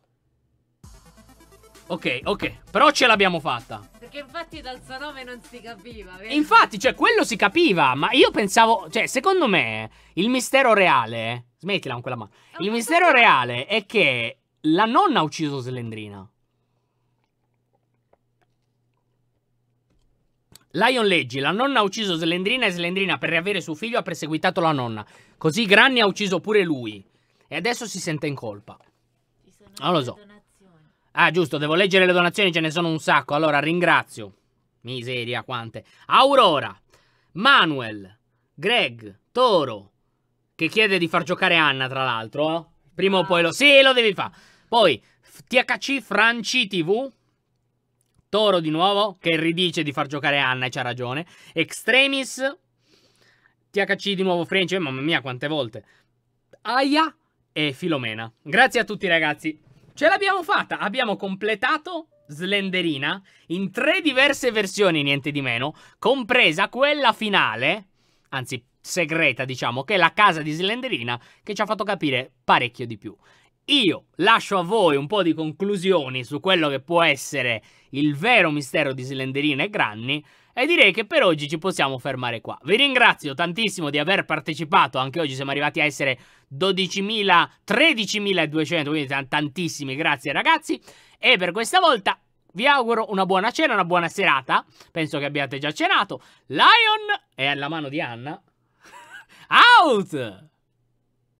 Ok, ok, però ce l'abbiamo fatta. Perché infatti dal suo nome non si capiva. Vero? Infatti, cioè, quello si capiva, ma io pensavo, cioè, secondo me, il mistero reale... Smettila con quella mano. Il mistero reale è che la nonna ha ucciso Slendrina. Lion leggi, la nonna ha ucciso Slendrina e Slendrina per riavere suo figlio ha perseguitato la nonna. Così Granny ha ucciso pure lui. E adesso si sente in colpa. Non lo so. Ah, giusto, devo leggere le donazioni, ce ne sono un sacco. Allora, ringrazio. Miseria, quante. Aurora, Manuel, Greg, Toro, che chiede di far giocare Anna, tra l'altro. Eh. Prima o poi lo... Sì, lo devi fare. Poi THC Franci TV. Toro di nuovo, che ridice di far giocare Anna e c'ha ragione. Extremis. THC di nuovo French, eh, mamma mia quante volte. Aia e Filomena. Grazie a tutti ragazzi. Ce l'abbiamo fatta, abbiamo completato Slenderina in tre diverse versioni, niente di meno, compresa quella finale, anzi segreta diciamo, che è la casa di Slenderina, che ci ha fatto capire parecchio di più. Io lascio a voi un po' di conclusioni su quello che può essere il vero mistero di Slenderina e Granny e direi che per oggi ci possiamo fermare qua. Vi ringrazio tantissimo di aver partecipato, anche oggi siamo arrivati a essere 12.000, 13.200, quindi tantissimi, grazie ragazzi. E per questa volta vi auguro una buona cena, una buona serata, penso che abbiate già cenato. Lion è alla mano di Anna. Out!